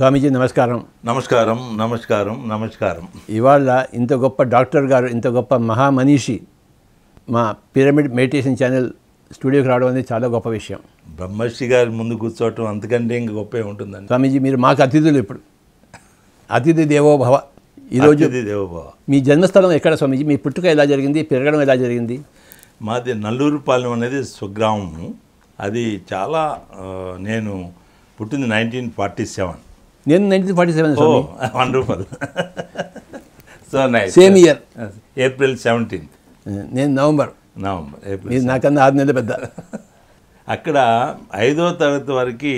స్వామీజీ నమస్కారం నమస్కారం నమస్కారం నమస్కారం ఇవాళ ఇంత గొప్ప డాక్టర్ గారు ఇంత గొప్ప మహామనీషి మా పిరమిడ్ మెడిటేషన్ ఛానల్ స్టూడియోకి రావడం అనేది చాలా గొప్ప విషయం బ్రహ్మశ్రీ గారి ముందు కూర్చోవటం అంతకంటే ఇంకా గొప్ప ఉంటుందండి స్వామీజీ మీరు మాకు అతిథులు ఇప్పుడు అతిథి దేవోభవ ఈరోజు దేవోభవ మీ జన్మస్థలం ఎక్కడ స్వామీజీ మీ పుట్టుక ఎలా జరిగింది పెరగడం ఎలా జరిగింది మాది నల్లూరుపాలెం అనేది స్వగ్రామము అది చాలా నేను పుట్టింది నైన్టీన్ ఫార్టీ సెవెన్ నేను nineteen forty seven wonderful so nice same year April seventeenth నేను నవంబర్ నవంబర్ ఏప్రిల్ నాకన్నా ఆరు నెలలు పెద్ద అక్కడ ఐదో తరగతి వరకు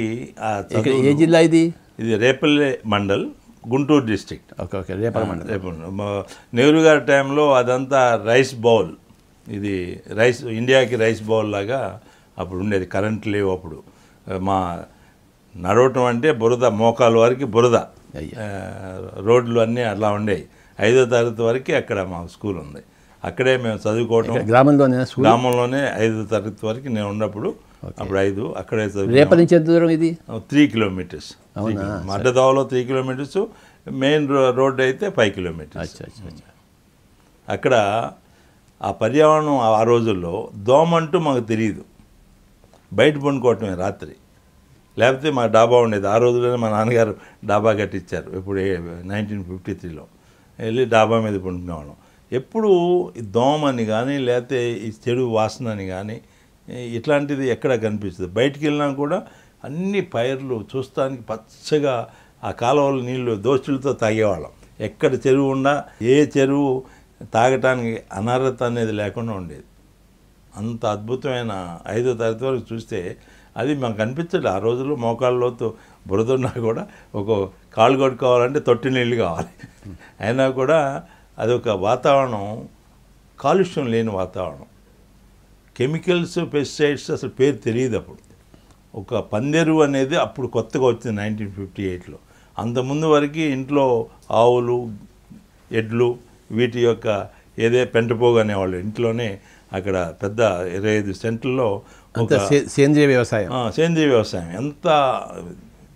ఏ జిల్లా ఇది ఇది Repalle mandal Guntur district okay okay Repalle mandal Repalle Nehru గారి టైంలో అదంతా రైస్ బౌల్ ఇది రైస్ ఇండియాకి రైస్ బౌల్ లాగా అప్పుడు ఉండేది కరెంట్ లేవు అప్పుడు మా నడవటం అంటే బురద మోకాలు వరకు బురద రోడ్లు అన్నీ అలా ఉండేవి ఐదో తరగతి వరకు అక్కడ మా స్కూల్ ఉంది అక్కడే మేము చదువుకోవటం గ్రామంలోనే గ్రామంలోనే ఐదో తరగతి వరకు నేను ఉన్నప్పుడు అప్పుడు ఐదు అక్కడే రేపటి నుంచి ఎంత దూరం ఇది త్రీ కిలోమీటర్స్ మడ్డదావలో త్రీ కిలోమీటర్స్ మెయిన్ రోడ్ అయితే ఫైవ్ కిలోమీటర్స్ అక్కడ ఆ పర్యావరణం ఆ రోజుల్లో దోమ అంటూ మాకు తెలియదు బయట పండుకోవటమే రాత్రి లేకపోతే మా డాబా ఉండేది ఆ రోజుల్లోనే మా నాన్నగారు డాబా కట్టించారు ఇప్పుడు నైన్టీన్ ఫిఫ్టీ త్రీలో వెళ్ళి డాబా మీద పండుకునేవాళ్ళం ఎప్పుడు దోమని కానీ లేకపోతే ఈ చెడు వాసన అని కానీ ఇట్లాంటిది ఎక్కడ కనిపిస్తుంది బయటికి వెళ్ళినా కూడా అన్ని పైర్లు చూస్తానికి పచ్చగా ఆ కాలువల నీళ్ళు దోస్తులతో తాగేవాళ్ళం ఎక్కడ చెరువు ఉన్నా ఏ చెరువు తాగటానికి అనర్హత అనేది లేకుండా ఉండేది అంత అద్భుతమైన ఐదో తరగతి వరకు చూస్తే అది మాకు కనిపించదు ఆ రోజుల్లో మోకాళ్ళలోతు ఉన్నా కూడా ఒక కాళ్ళు కొట్టుకోవాలంటే తొట్టి నీళ్ళు కావాలి అయినా కూడా అది ఒక వాతావరణం కాలుష్యం లేని వాతావరణం కెమికల్స్ పెస్టిసైడ్స్ అసలు పేరు తెలియదు అప్పుడు ఒక పందెరు అనేది అప్పుడు కొత్తగా వచ్చింది నైన్టీన్ ఫిఫ్టీ ఎయిట్లో అంతకుముందు వరకు ఇంట్లో ఆవులు ఎడ్లు వీటి యొక్క ఏదే పెంటపోగు అనేవాళ్ళు ఇంట్లోనే అక్కడ పెద్ద ఇరవై ఐదు సెంట్లలో ఒక సేంద్రియ వ్యవసాయం సేంద్రియ వ్యవసాయం ఎంత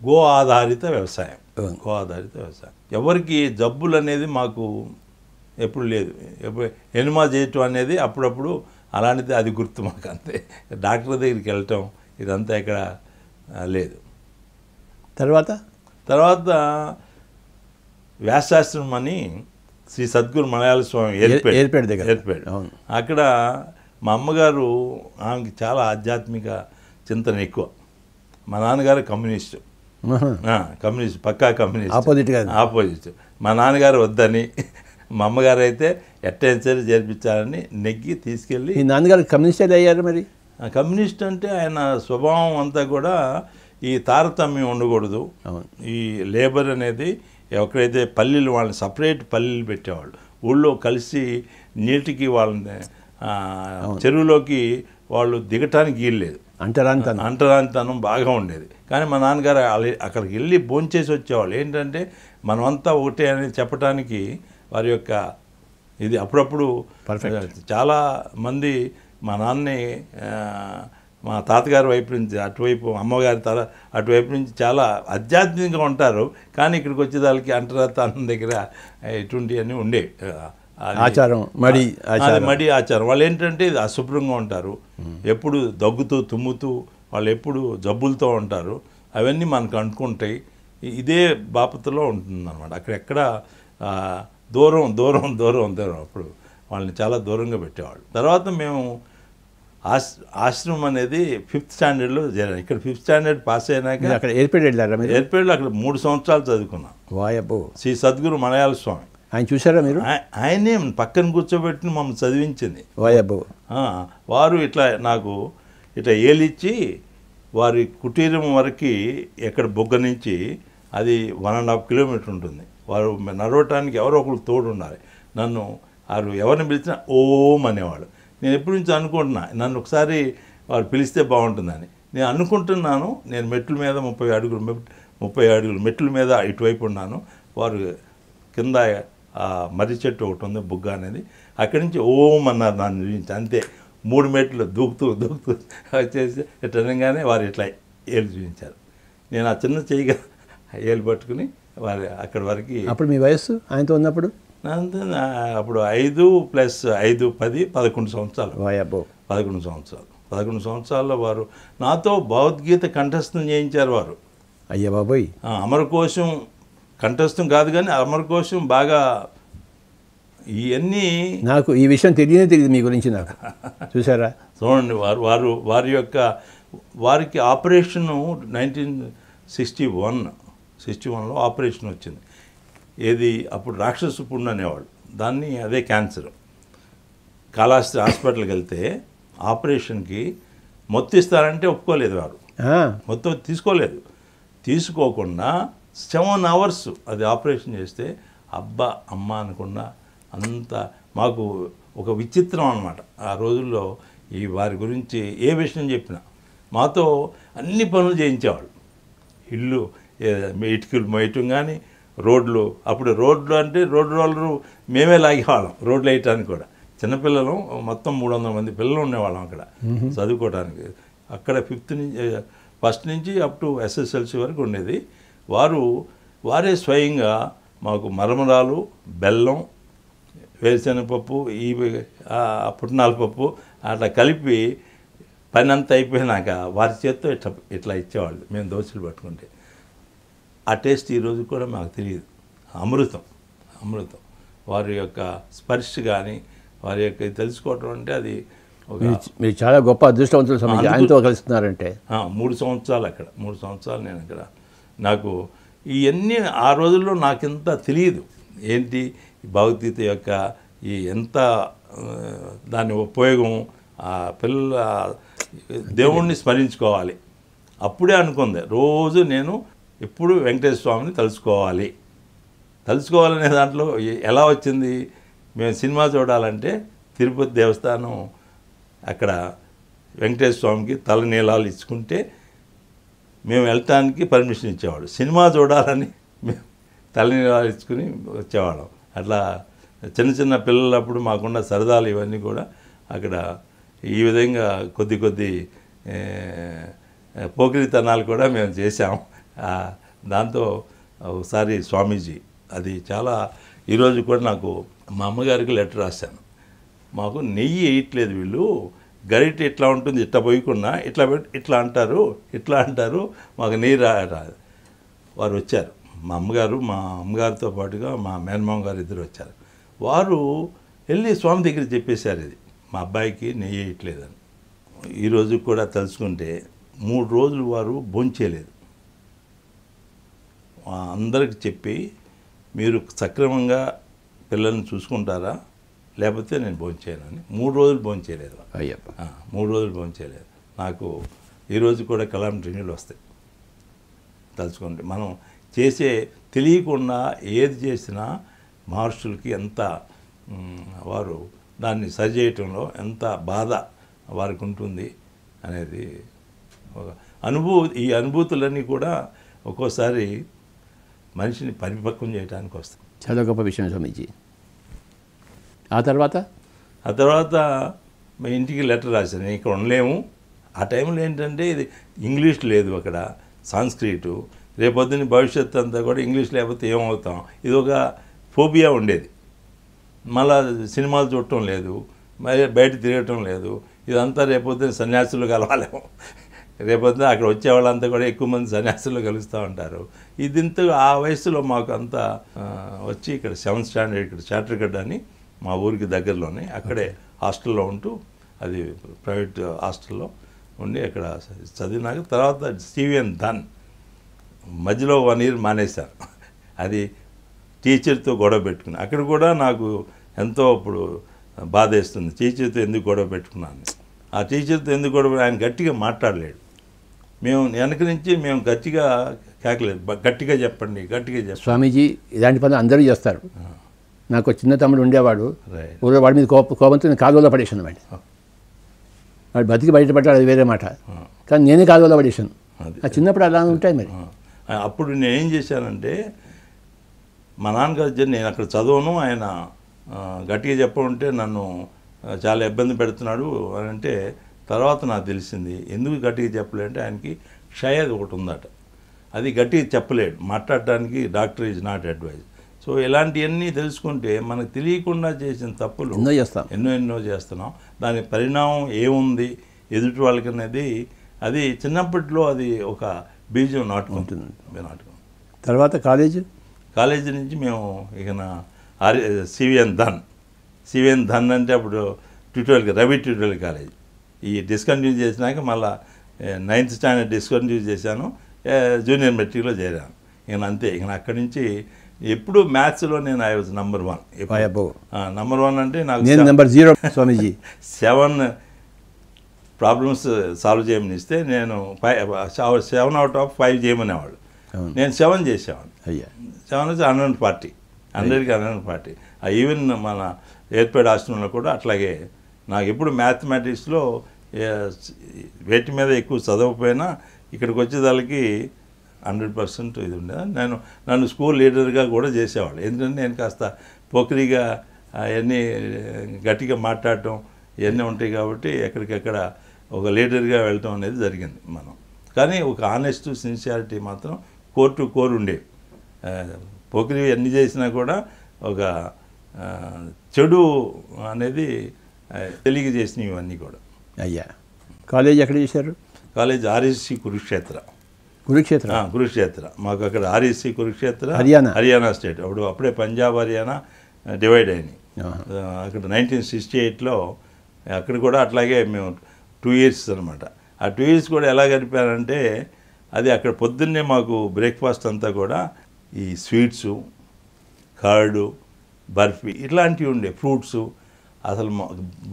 గో ఆధారిత వ్యవసాయం గో ఆధారిత వ్యవసాయం ఎవరికి జబ్బులు అనేది మాకు ఎప్పుడు లేదు ఎప్పుడు ఎనిమా చేయటం అనేది అప్పుడప్పుడు అలాంటిది అది గుర్తు మాకు అంతే డాక్టర్ దగ్గరికి వెళ్ళటం ఇదంతా ఇక్కడ లేదు తర్వాత తర్వాత వ్యాసాశ్రమం అని శ్రీ సద్గురు మలయాళ స్వామి ఏర్పాడు దగ్గర అక్కడ మా అమ్మగారు ఆమెకి చాలా ఆధ్యాత్మిక చింతన ఎక్కువ మా నాన్నగారు కమ్యూనిస్టు కమ్యూనిస్ట్ పక్కా కమ్యూనిస్ట్ ఆపోజిట్ ఆపోజిట్ మా నాన్నగారు వద్దని మా అమ్మగారు అయితే ఎట్టెన్సరీ చేర్పించాలని నెగ్గి తీసుకెళ్ళి ఈ నాన్నగారు కమ్యూనిస్టే అయ్యారు మరి కమ్యూనిస్ట్ అంటే ఆయన స్వభావం అంతా కూడా ఈ తారతమ్యం ఉండకూడదు ఈ లేబర్ అనేది ఎవరైతే పల్లీలు వాళ్ళని సపరేట్ పల్లీలు పెట్టేవాళ్ళు ఊళ్ళో కలిసి నీటికి వాళ్ళని చెరువులోకి వాళ్ళు దిగటానికి వీల్లేదు అంటరాంతనం అంటరానితనం బాగా ఉండేది కానీ మా నాన్నగారు అక్కడికి వెళ్ళి భోంచేసి వచ్చేవాళ్ళు ఏంటంటే మనమంతా ఒకటే అనేది చెప్పడానికి వారి యొక్క ఇది అప్పుడప్పుడు చాలా మంది మా నాన్నని మా తాతగారి వైపు నుంచి అటువైపు అమ్మగారి తర అటువైపు నుంచి చాలా ఆధ్యాత్మికంగా ఉంటారు కానీ ఇక్కడికి వచ్చేదానికి అంటరాత్మ దగ్గర ఇటువంటివన్నీ ఉండేవి ఆచారం మడి ఆచారం మడి ఆచారం వాళ్ళు ఏంటంటే ఇది అశుభ్రంగా ఉంటారు ఎప్పుడు దగ్గుతూ తుమ్ముతూ వాళ్ళు ఎప్పుడు జబ్బులతో ఉంటారు అవన్నీ మనకు అంటుకుంటాయి ఇదే బాపతలో ఉంటుందన్నమాట అక్కడెక్కడ దూరం దూరం దూరం దూరం అప్పుడు వాళ్ళని చాలా దూరంగా పెట్టేవాళ్ళు తర్వాత మేము ఆశ్రమం అనేది ఫిఫ్త్ స్టాండర్డ్లో చేరాను ఇక్కడ ఫిఫ్త్ స్టాండర్డ్ పాస్ అయినాక అక్కడ ఏర్పేడు వెళ్ళారా ఏర్పేడులో అక్కడ మూడు సంవత్సరాలు చదువుకున్నాం వాయబో శ్రీ సద్గురు మలయాళ స్వామి ఆయన చూసారా మీరు ఆయనే పక్కన కూర్చోబెట్టి మమ్మల్ని చదివించింది వాయబాబు వారు ఇట్లా నాకు ఇట్లా ఏలిచ్చి వారి కుటీరం వరకు ఎక్కడ బొగ్గ నుంచి అది వన్ అండ్ హాఫ్ కిలోమీటర్ ఉంటుంది వారు నడవటానికి ఎవరో ఒకరు తోడు ఉండాలి నన్ను వారు ఎవరిని పిలిచినా ఓం అనేవాడు నేను ఎప్పటి నుంచి అనుకుంటున్నా నన్ను ఒకసారి వారు పిలిస్తే బాగుంటుందని నేను అనుకుంటున్నాను నేను మెట్ల మీద ముప్పై అడుగులు ముప్పై అడుగులు మెట్ల మీద ఇటువైపు ఉన్నాను వారు కింద మర్రి చెట్టు ఒకటి ఉంది బుగ్గ అనేది అక్కడి నుంచి ఓం అన్నారు నన్ను చూపించి అంతే మూడు మెట్లు దూకుతూ దూకుతూ వచ్చేసి టనంగానే వారు ఇట్లా ఏలు చూపించారు నేను ఆ చిన్న చేయిగా ఏలు పట్టుకుని వారి అక్కడి వరకు అప్పుడు మీ వయస్సు ఆయనతో ఉన్నప్పుడు అప్పుడు ఐదు ప్లస్ ఐదు పది పదకొండు సంవత్సరాలు పదకొండు సంవత్సరాలు పదకొండు సంవత్సరాల్లో వారు నాతో భగవద్గీత కంఠస్థం చేయించారు వారు అయ్యా బాబోయ్ అమరకోశం కంఠస్థం కాదు కానీ అమరకోశం బాగా ఇవన్నీ నాకు ఈ విషయం తెలియనే తెలియదు మీ గురించి నాకు చూసారా చూడండి వారు వారు వారి యొక్క వారికి operation nineteen sixty one sixty వన్లో ఆపరేషన్ వచ్చింది ఏది అప్పుడు రాక్షసు పుండు అనేవాడు దాన్ని అదే క్యాన్సర్ కాళహస్తి హాస్పిటల్కి వెళ్తే ఆపరేషన్కి మొత్తం ఇస్తారంటే ఒప్పుకోలేదు వారు మొత్తం తీసుకోలేదు తీసుకోకుండా సెవెన్ అవర్స్ అది ఆపరేషన్ చేస్తే అబ్బా అమ్మ అనుకున్న అంత మాకు ఒక విచిత్రం అనమాట ఆ రోజుల్లో ఈ వారి గురించి ఏ విషయం చెప్పినా మాతో అన్ని పనులు చేయించేవాళ్ళు ఇల్లు ఇటుకలు మేయటం కానీ రోడ్లు అప్పుడు రోడ్లు అంటే రోడ్డు రోలరు మేమే లాగేవాళ్ళం రోడ్లు వేయటానికి కూడా చిన్నపిల్లలు మొత్తం మూడు వందల మంది పిల్లలు ఉండేవాళ్ళం అక్కడ చదువుకోవడానికి అక్కడ ఫిఫ్త్ నుంచి ఫస్ట్ నుంచి అప్ టు ఎస్ఎస్ఎల్సి వరకు ఉండేది వారు వారే స్వయంగా మాకు మరమరాలు బెల్లం వేరుశనగపప్పు ఈ పుట్నాల పప్పు అట్లా కలిపి పని అంతా అయిపోయినాక వారి చేత్తో ఇట్లా ఇట్లా ఇచ్చేవాళ్ళు మేము దోశలు పట్టుకుంటే ఆ టేస్ట్ ఈరోజు కూడా మాకు తెలియదు అమృతం అమృతం వారి యొక్క స్పర్శ కానీ వారి యొక్క తెలుసుకోవటం అంటే అది మీరు చాలా గొప్ప అదృష్టవంతులు ఆయనతో కలుస్తున్నారంటే మూడు సంవత్సరాలు అక్కడ మూడు సంవత్సరాలు నేను అక్కడ నాకు ఇవన్నీ ఆ రోజుల్లో నాకింత తెలియదు ఏంటి భగవద్గీత యొక్క ఈ ఎంత దాని ఉపయోగం ఆ పిల్ల దేవుణ్ణి స్మరించుకోవాలి అప్పుడే అనుకుంది రోజు నేను ఎప్పుడు వెంకటేశ్వర స్వామిని తలుచుకోవాలి తలుచుకోవాలనే దాంట్లో ఎలా వచ్చింది మేము సినిమా చూడాలంటే తిరుపతి దేవస్థానం అక్కడ వెంకటేశ్వర స్వామికి తలనీలాలు ఇచ్చుకుంటే మేము వెళ్ళటానికి పర్మిషన్ ఇచ్చేవాడు సినిమా చూడాలని మేము తలని ఇచ్చుకుని వచ్చేవాళ్ళం అట్లా చిన్న చిన్న పిల్లలప్పుడు మాకున్న సరదాలు ఇవన్నీ కూడా అక్కడ ఈ విధంగా కొద్ది కొద్ది పోకిరితనాలు కూడా మేము చేసాం దాంతో ఒకసారి స్వామీజీ అది చాలా ఈరోజు కూడా నాకు మా అమ్మగారికి లెటర్ రాశాను మాకు నెయ్యి వేయట్లేదు వీళ్ళు గరిట ఇట్లా ఉంటుంది ఇట్లా పోయకుండా ఇట్లా పెట్టి ఇట్లా అంటారు ఇట్లా అంటారు మాకు నీరు రాదు వారు వచ్చారు మా అమ్మగారు మా అమ్మగారితో పాటుగా మా మేనమామ గారు ఇద్దరు వచ్చారు వారు వెళ్ళి స్వామి దగ్గర చెప్పేశారు ఇది మా అబ్బాయికి నెయ్యి వేయట్లేదని ఈరోజు కూడా తలుచుకుంటే మూడు రోజులు వారు భోంచేయలేదు అందరికి చెప్పి మీరు సక్రమంగా పిల్లల్ని చూసుకుంటారా లేకపోతే నేను భోంచేయను అని మూడు రోజులు భోంచేయలేదు అయ్యప్ప మూడు రోజులు భోంచేయలేదు నాకు ఈరోజు కూడా కలాం నీళ్ళు వస్తాయి తలుచుకోండి మనం చేసే తెలియకుండా ఏది చేసినా మహర్షులకి ఎంత వారు దాన్ని సరిచేయటంలో ఎంత బాధ వారికి ఉంటుంది అనేది ఒక అనుభూతి ఈ అనుభూతులన్నీ కూడా ఒక్కోసారి మనిషిని పరిపక్వం చేయడానికి వస్తాయి చాలా గొప్ప విషయం స్వామీజీ ఆ తర్వాత ఆ తర్వాత మా ఇంటికి లెటర్ రాశాను ఇక్కడ ఉండలేము ఆ టైంలో ఏంటంటే ఇది ఇంగ్లీష్ లేదు అక్కడ సాంస్క్రీటు రేపొద్దున భవిష్యత్తు అంతా కూడా ఇంగ్లీష్ లేకపోతే ఏమవుతాం ఇది ఒక ఫోబియా ఉండేది మళ్ళా సినిమాలు చూడటం లేదు మరి బయట తిరగటం లేదు ఇదంతా రేపొద్దున సన్యాసులు కలవాలేము రేపొద్దున అక్కడ వచ్చే వాళ్ళంతా కూడా ఎక్కువ మంది సన్యాసులు కలుస్తూ ఉంటారు ఇదింత ఆ వయసులో మాకు అంతా వచ్చి ఇక్కడ సెవెంత్ స్టాండర్డ్ ఇక్కడ చార్టర్ గడ్డ అని మా ఊరికి దగ్గరలోనే అక్కడే హాస్టల్లో ఉంటూ అది ప్రైవేట్ హాస్టల్లో ఉండి అక్కడ చదివినాక తర్వాత సివిఎన్ ధన్ మధ్యలో వన్ ఇయర్ మానేశాను అది టీచర్తో గొడవ పెట్టుకుని అక్కడ కూడా నాకు ఎంతో అప్పుడు బాధ వేస్తుంది టీచర్తో ఎందుకు గొడవ పెట్టుకున్నాను ఆ టీచర్తో ఎందుకు గొడవ ఆయన గట్టిగా మాట్లాడలేడు మేము వెనక నుంచి మేము గట్టిగా కేకలేదు గట్టిగా చెప్పండి గట్టిగా చెప్పండి స్వామీజీ ఇలాంటి పనులు అందరూ చేస్తారు నాకు చిన్న తమ్ముడు ఉండేవాడు ఊరో వాడి మీద కోప కోపంతో నేను కాలువలో పడేసాను వాడి oh. వాడు బతికి బయటపడ్డాడు అది వేరే మాట oh. కానీ నేనే కాలువలో పడేసాను ఆ చిన్నప్పుడు అలా ఉంటాయి మరి oh. అప్పుడు నేనేం చేశానంటే మా నాన్నగారు నేను అక్కడ చదవను ఆయన గట్టిగా చెప్పమంటే నన్ను చాలా ఇబ్బంది పెడుతున్నాడు అని అంటే తర్వాత నాకు తెలిసింది ఎందుకు గట్టిగా అంటే ఆయనకి క్షయ ఒకటి ఉందట అది గట్టిగా చెప్పలేడు మాట్లాడటానికి doctor is not advise so ఇలాంటివన్నీ తెలుసుకుంటే మనకు తెలియకుండా చేసిన తప్పులు ఎన్నో చేస్తాం ఎన్నో ఎన్నో చేస్తున్నాం దాని పరిణామం ఏముంది ఎదుటి వాళ్ళకి అనేది అది చిన్నప్పటిలో అది ఒక బీజం నాటుకుంటుంది నాటకం తర్వాత కాలేజ్ కాలేజీ నుంచి మేము ఇక ఆర్ సివిఎన్ ధన్ సివిఎన్ ధన్ అంటే అప్పుడు ట్యూటోరియల్ రవి ట్యూటోరియల్ కాలేజ్ ఈ డిస్కంటిన్యూ చేసినాక మళ్ళీ నైన్త్ స్టాండర్డ్ డిస్కంటిన్యూ చేశాను జూనియర్ మెట్రిక్లో చేరాను ఇక అంతే ఇక అక్కడి నుంచి ఎప్పుడు మ్యాథ్స్లో నేను I was number one number one అంటే నాకు number zero Swamiji seven problems solve చేయమని ఇస్తే నేను five seven out of five చేయమనేవాడు నేను సెవెన్ చేసేవాడు అయ్యా సెవెన్ వచ్చి హండ్రెడ్ ఫార్టీ హండ్రెడ్కి హండ్రెడ్ ఫార్టీ ఈవెన్ మన ఏర్పేడ్ ఆశ్రమంలో కూడా అట్లాగే నాకు ఎప్పుడు మ్యాథమెటిక్స్లో వేటి మీద ఎక్కువ చదవకపోయినా ఇక్కడికి వచ్చేదానికి హండ్రెడ్ పర్సెంట్ ఇది ఉండేది నేను నన్ను స్కూల్ లీడర్గా కూడా చేసేవాళ్ళు ఎందుకంటే నేను కాస్త పొకిరిగా అవన్నీ గట్టిగా మాట్లాడటం ఇవన్నీ ఉంటాయి కాబట్టి ఎక్కడికెక్కడ ఒక లీడర్గా వెళ్ళటం అనేది జరిగింది మనం కానీ ఒక ఆనెస్ట్ సిన్సియారిటీ మాత్రం కోర్ టు కోర్ ఉండే పొకిరి ఎన్ని చేసినా కూడా ఒక చెడు అనేది తెలియజేసినవి ఇవన్నీ కూడా అయ్యా కాలేజ్ ఎక్కడ చేశారు కాలేజ్ ఆర్ఎస్సి కురుక్షేత్ర కురుక్షేత్ర కురుక్షేత్ర మాకు అక్కడ REC e Kurukshetra Haryana Haryana state అప్పుడు అప్పుడే పంజాబ్ హర్యానా డివైడ్ అయినాయి అక్కడ నైన్టీన్ సిక్స్టీ ఎయిట్లో అక్కడ కూడా అట్లాగే మేము టూ ఇయర్స్ అనమాట ఆ టూ ఇయర్స్ కూడా ఎలా గడిపారంటే అది అక్కడ పొద్దున్నే మాకు బ్రేక్ఫాస్ట్ అంతా కూడా ఈ స్వీట్సు కర్డు బర్ఫీ ఇట్లాంటివి ఉండే ఫ్రూట్సు అసలు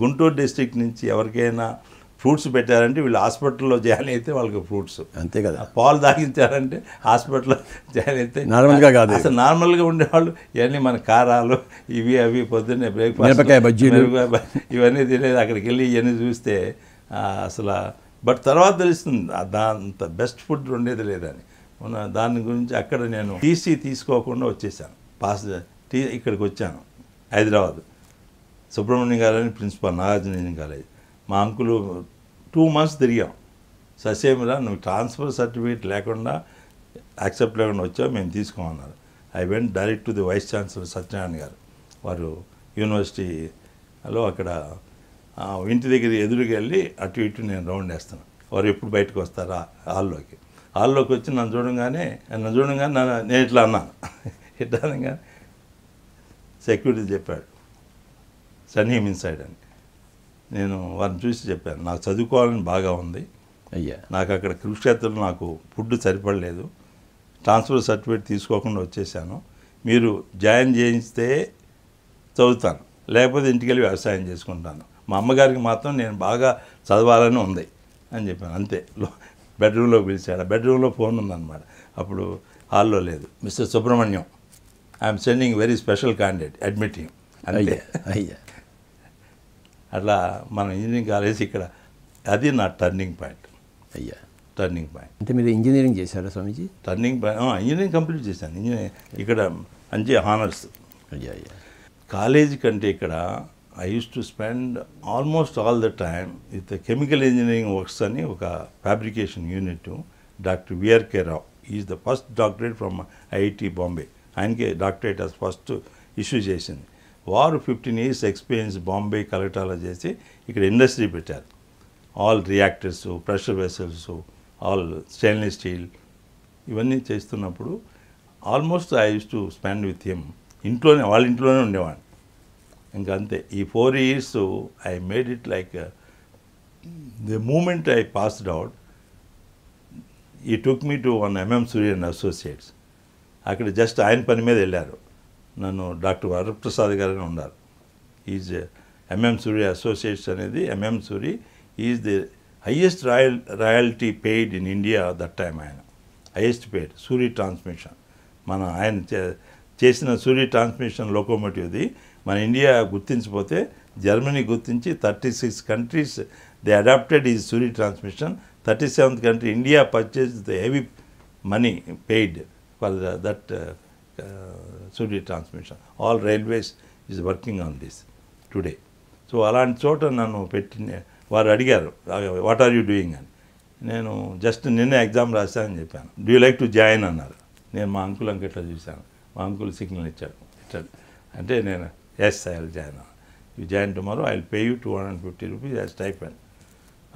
గుంటూరు డిస్టిక్ నుంచి ఎవరికైనా ఫ్రూట్స్ పెట్టారంటే వీళ్ళు హాస్పిటల్లో జాయిన్ అయితే వాళ్ళకి ఫ్రూట్స్ అంతే కదా పాలు తాగించారంటే హాస్పిటల్లో జాయిన్ అయితే నార్మల్గా కాదు అసలు నార్మల్గా ఉండేవాళ్ళు ఇవన్నీ మన కారాలు ఇవి అవి పొద్దున్నే బ్రేక్ఫాస్ట్ ఇవన్నీ తినేది అక్కడికి వెళ్ళి ఇవన్నీ చూస్తే అసలు బట్ తర్వాత తెలుస్తుంది దాంత బెస్ట్ ఫుడ్ ఉండేది లేదని దాని గురించి అక్కడ నేను టీసీ తీసుకోకుండా వచ్చేసాను పాస్ టీ ఇక్కడికి వచ్చాను Hyderabad Subrahmanyam college principal Nagarjuna college మా అంకులు టూ మంత్స్ తిరిగాం ససేమిరా నువ్వు ట్రాన్స్ఫర్ సర్టిఫికేట్ లేకుండా యాక్సెప్ట్ లేకుండా వచ్చావు మేము తీసుకోమన్నారు I went direct to the vice chancellor Satyanarayana గారు వారు యూనివర్సిటీలో అక్కడ ఇంటి దగ్గర ఎదురుకి వెళ్ళి అటు ఇటు నేను రౌండ్ వేస్తాను వారు ఎప్పుడు బయటకు వస్తారా హాల్లోకి హాల్లోకి వచ్చి నన్ను చూడంగానే నన్ను చూడంగానే నన్ను నేను ఇట్లా అన్నాను ఇట్లా అనగానే సెక్యూరిటీ చెప్పాడు సన్నీ ఇన్సైడ్ అని నేను వారిని చూసి చెప్పాను నాకు చదువుకోవాలని బాగా ఉంది అయ్యా నాకు అక్కడ కురుక్షేత్రంలో నాకు ఫుడ్ సరిపడలేదు ట్రాన్స్ఫర్ సర్టిఫికేట్ తీసుకోకుండా వచ్చేసాను మీరు జాయిన్ చేయిస్తే చదువుతాను లేకపోతే ఇంటికి వెళ్ళి వ్యవసాయం చేసుకుంటాను మా అమ్మగారికి మాత్రం నేను బాగా చదవాలని ఉంది అని చెప్పాను అంతే బెడ్రూమ్లో పిలిచాడు బెడ్రూమ్లో ఫోన్ ఉందన్నమాట అప్పుడు హాల్లో లేదు mister Subrahmanyam I'm sending very special candidate admitting అయ్యా అయ్యా అట్లా మన ఇంజనీరింగ్ కాలేజ్ ఇక్కడ అది నా టర్నింగ్ పాయింట్ అయ్యా టర్నింగ్ పాయింట్ అంటే మీరు ఇంజనీరింగ్ చేశారా Swamiji turning point engineering complete చేశాను ఇంజనీరింగ్ ఇక్కడ మంచి హానర్స్ అయ్యా అయ్యా కాలేజీ కంటే ఇక్కడ I use to spend almost all the time with chemical engineering works అని ఒక fabrication unit doctor VRK Rao is the first doctorate from IIT Bombay ఆయనకే డాక్టరేట్ ఫస్ట్ ఇష్యూ చేసింది వారు ఫిఫ్టీన్ ఇయర్స్ ఎక్స్పీరియన్స్ బాంబే కలెక్టర్లో చేసి ఇక్కడ ఇండస్ట్రీ పెట్టారు all reactors pressure vessels all stainless steel ఇవన్నీ చేస్తున్నప్పుడు almost I use to spend with him ఇంట్లోనే వాళ్ళ ఇంట్లోనే ఉండేవాడిని ఇంకా అంతే ఈ four years I made it like the moment I passed out ఈ took me to one MM Suryan Associates అక్కడ జస్ట్ ఆయన పని మీద వెళ్ళారు నన్ను డాక్టర్ వరప్రసాద్ గారుగా ఉన్నారు ఈజ్ ఎంఎం సూరి అసోసియేట్స్ అనేది MM Suri is the highest royal royalty paid in India that time ఆయన హయ్యెస్ట్ పెయిడ్ సూరి ట్రాన్స్మిషన్ మన ఆయన చేసిన సూర్య ట్రాన్స్మిషన్ లోకోమోటివ్ది మన ఇండియా గుర్తించిపోతే జర్మనీ గుర్తించి thirty six countries they adopted is Surya transmission thirty seventh country India purchase the heavy money paid for that Surya transmission all railways is working on this today so అలాంటి చోట నన్ను పెట్టిన వారు అడిగారు వాట్ ఆర్ యూ డూయింగ్ అని నేను just నిన్న exam రాశానని చెప్పాను డూ లైక్ టు జాయిన్ అన్నారు నేను మా అంకుల్ అంకెట్లా చూశాను మా అంకుల్ సిగ్నల్ ఇచ్చాడు ఇచ్చాడు అంటే నేను yes I will join you join tomorrow I will pay you two hundred fifty rupees as type and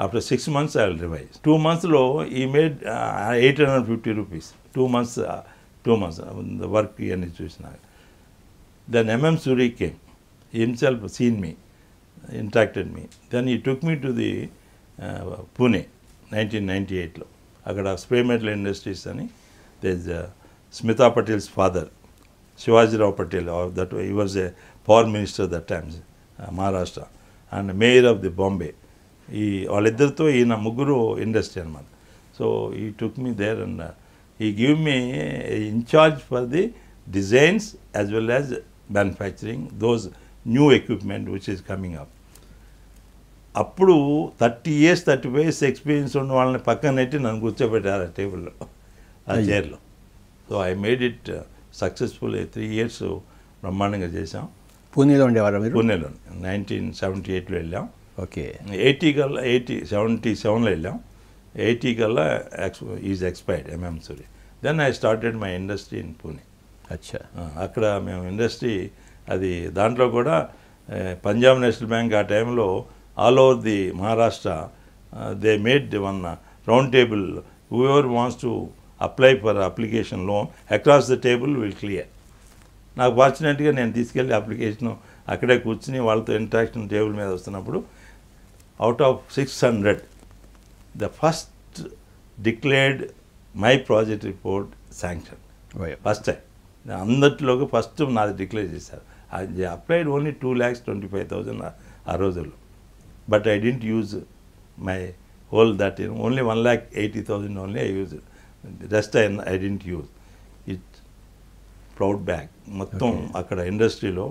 after six months I will revise two మంత్స్లో he made eight hundred fifty rupees two months two months the work ఇవన్నీ చూసినాక then MM Suri came himself seen me interacted me then he took me to the Pune nineteen ninety ఎయిట్లో అక్కడ spray metal industries అని దేజ్ Smita Patels father Shivajirao Patel of that he was a power minister that times Maharashtra and mayor of the Bombay ఈ వాళ్ళిద్దరితో ఈయన ముగ్గురు industry అనమాట so he took me there and he give me incharge for the designs as well as manufacturing those new equipment which is coming up అప్పుడు thirty years thirty five years experience ఉన్న వాళ్ళని పక్కన పెట్టి నన్ను కూర్చోబెట్టారు ఆ టేబుల్లో ఆ చైర్లో so I made it successful three years బ్రహ్మాండంగా చేసాం పూణేలో ఉండేవారు మీరు పూణేలో నైన్టీన్ సెవెంటీ ఎయిట్లో వెళ్ళాం ఓకే ఎయిటీ కల్లా ఎయిటీ సెవెంటీ సెవెన్లో వెళ్ళాం ఎయిటీ కల్లా ఎక్స్ ఈజ్ ఎక్స్పైర్డ్ ఎంఎంసూరి then I started my industry in Pune అచ్చా అక్కడ మేము ఇండస్ట్రీ అది దాంట్లో కూడా పంజాబ్ నేషనల్ బ్యాంక్ ఆ టైంలో all over the Maharashtra they made one round table whoever wants to apply for application loan across the table will clear నాకు ఫార్చునేట్గా నేను తీసుకెళ్ళి అప్లికేషను అక్కడే కూర్చుని వాళ్ళతో ఇంట్రాక్షన్ టేబుల్ మీద వస్తున్నప్పుడు out of six hundred the first declared my project report sanction first time అందరిలోకి ఫస్ట్ నాది డిక్లేర్ చేశారు అది applied only two lakhs twenty five thousand ఆ రోజుల్లో but I didn't use my whole that in only one lakh eighty thousand only I use rest I I didn't use it proud bag మొత్తం అక్కడ ఇండస్ట్రీలో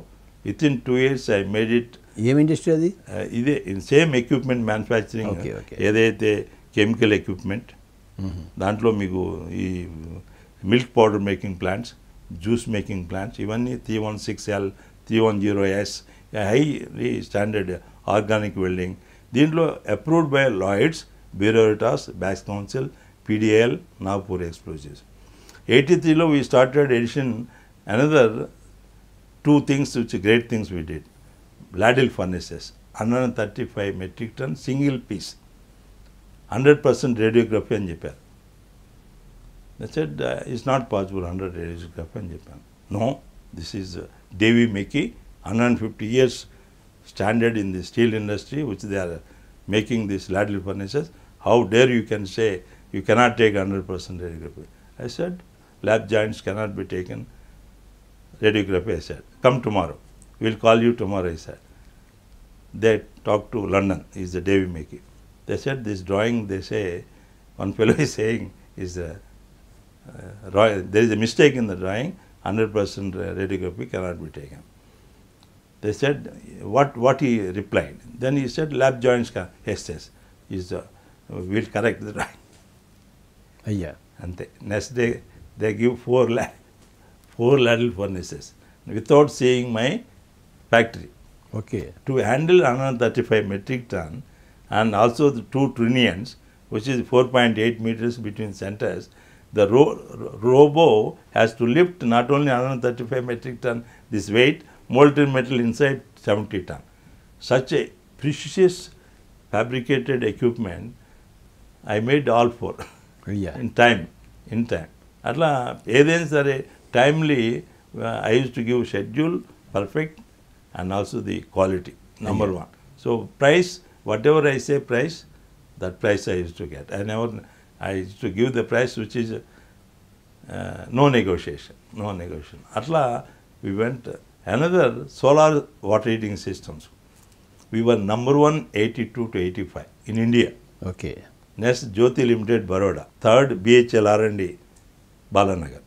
within two years I made it ఏం industry అది uh, ఇదే same equipment manufacturing ఏదైతే chemical equipment దాంట్లో మీకు ఈ milk powder making plants juice making plants ఇవన్నీ three one six L three one zero S high standard organic welding దీంట్లో approved by Lloyds బ్యూరోటాస్ బ్యాక్స్ council PDL Nagpur explosives eighty త్రీలో we started edition another two things which great things we did ladle furnaces hundred and thirty five metric ton single piece 100% radiography in Japan. They said, uh, it's not possible 100 percent radiography in Japan. No, this is uh, Devi Miki, 150 years standard in the steel industry, which they are making these lateral furnaces. How dare you can say you cannot take 100% radiography? I said, lab giants cannot be taken radiography, I said. Come tomorrow. We'll call you tomorrow, I said. They talk to London, is the Devi Miki. They said this drawing, they say, one fellow is saying, is a, uh, there is a mistake in the drawing, 100% radiography cannot be taken. They said, what, what he replied? Then he said, lab joints SS is, uh, will correct the drawing. Uh, yeah. And the next day, they give four, lab four ladle furnaces without seeing my factory. Okay. To handle 135 metric ton, and also the two trunnions, which is 4.8 meters between centers, the ro robo has to lift not only 135 metric ton this weight, molten metal inside 70 ton. Such a precious fabricated equipment, I made all four yeah. in time, in time. events are timely. Uh, I used to give schedule perfect, and also the quality number one. So price whatever I say price, that price I used to get. I never, I used to give the price which is uh, no negotiation, no negotiation. Atla, we went uh, another solar water heating systems. We were number one 82 to 85 in India. Okay. Next, Jyoti Limited, Baroda. Third, BHL R&D, Balanagar.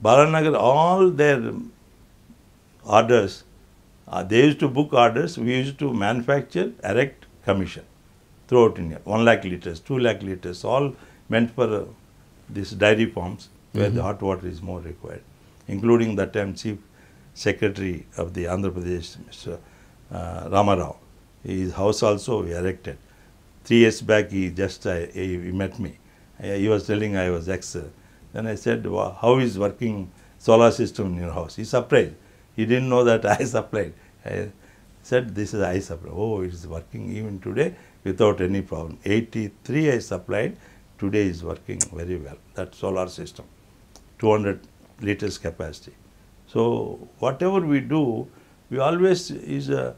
Balanagar, all their orders uh, they used to book orders, we used to manufacture, erect, commission throughout India. 1 lakh liters, 2 lakh liters, all meant for uh, these dairy farms where mm -hmm. the hot water is more required, including that time Chief Secretary of the Andhra Pradesh, Mr. Uh, Ramarao. His house also we erected. Three years back, he just uh, he, he met me. Uh, he was telling I was ex. Then I said, how is working solar system in your house? He's surprised. He didn't know that I supplied. I said, this is I supply. Oh, it is working even today without any problem. 83 I supplied, today is working very well. That solar system, 200 liters capacity. So, whatever we do, we always is a,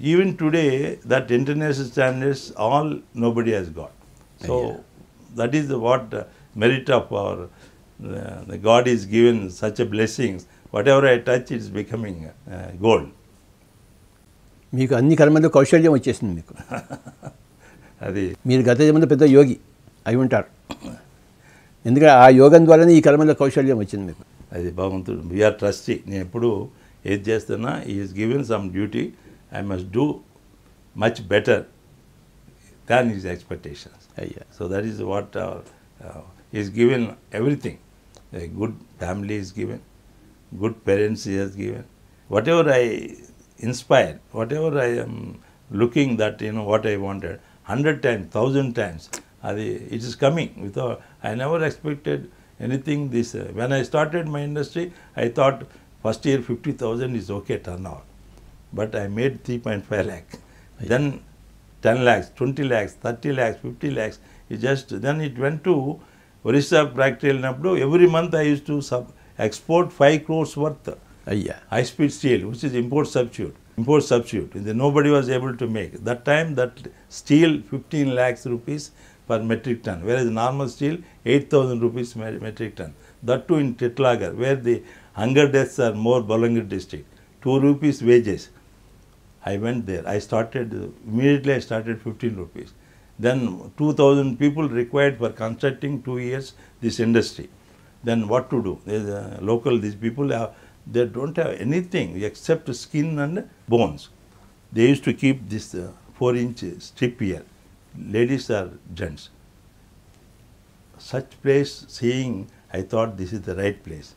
even today that international standards all nobody has got. So, yeah. that is what merit of our uh, God is given such a blessings whatever ever I touch becoming uh, gold మీకు అన్ని కర్మలు కౌశల్యం వచ్చేసింది మీకు అది మీరు గత జన్మలో పెద్ద యోగి అయి ఉంటారు ఎందుకంటే ఆ యోగం ద్వారానే ఈ కర్మలో కౌశల్యం వచ్చింది మీకు అది భగవంతుడు వీఆర్ ట్రస్టీ నేను ఎప్పుడు ఏది చేస్తున్నా is given some duty I must do much better than is expectations అయ్యా so that is what is given everything good family is given good parents he has given. Whatever I inspired, whatever I am looking that, you know, what I wanted, hundred times, thousand times, it is coming. Without, I never expected anything this. Uh, when I started my industry, I thought first year 50,000 is okay turnout. But I made 3.5 lakh. Right. Then 10 lakhs, 20 lakhs, 30 lakhs, 50 lakhs. It just, then it went to Orissa Practical Napdo. Every month I used to sub, export 5 crores worth yeah. high speed steel, which is import substitute. Import substitute, and nobody was able to make. That time, that steel 15 lakhs rupees per metric ton, whereas normal steel 8000 rupees metric ton. That too in Titlagar, where the hunger deaths are more Balangir district. 2 rupees wages. I went there. I started, immediately I started 15 rupees. Then 2000 people required for constructing 2 years this industry then what to do? The local, these people, have, they don't have anything except skin and bones. They used to keep this uh, 4 inch strip here, ladies are gents. Such place seeing, I thought this is the right place.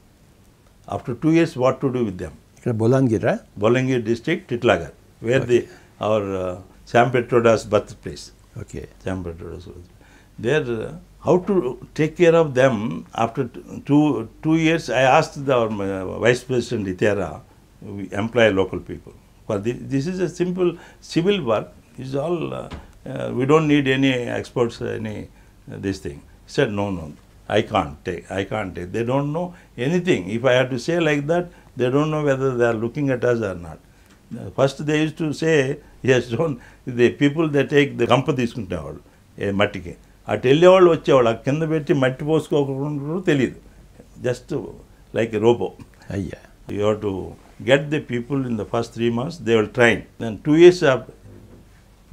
After two years, what to do with them? Bolangir, right? Bolangir district, Titlagar, where okay. the our uh, Sam Petroda's birthplace. Okay. Sam Petroda's birthplace. There, uh, how to take care of them after two, two years, I asked the um, uh, Vice President Itera, we employ local people. But this, this is a simple civil work, it's all, uh, uh, we don't need any experts, uh, any uh, this thing. He said, no, no, I can't take, I can't take. They don't know anything. If I have to say like that, they don't know whether they are looking at us or not. First they used to say, yes, don't, the people they take the company eh, matti అటు వెళ్ళేవాళ్ళు వచ్చేవాళ్ళు ఆ కింద పెట్టి మట్టి పోసుకోకుండా తెలియదు just like robo అయ్యా you have to get the people in the first three months they will train then two years of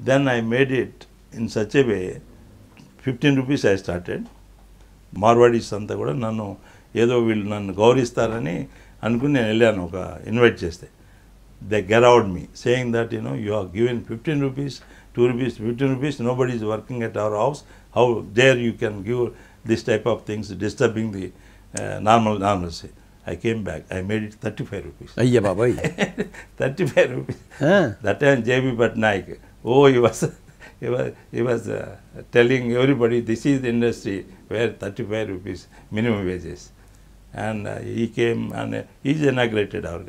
then I made it in such a way fifteen rupees I started Marwaris అంతా కూడా నన్ను ఏదో వీళ్ళు నన్ను గౌరవిస్తారని అనుకుని నేను వెళ్ళాను ఒక ఇన్వైట్ చేస్తే they gheraoed me saying that you know you are given fifteen rupees 2 rupees, 15 rupees, nobody is working at our house. How there you can give this type of things disturbing the uh, normal normalcy. I came back. I made it 35 rupees. Ayya babai. 35 rupees. Ah. That time J.B. Patnaik. Oh, he was, he was, he was uh, telling everybody this is the industry where 35 rupees minimum wages. And he came and is inaugurated our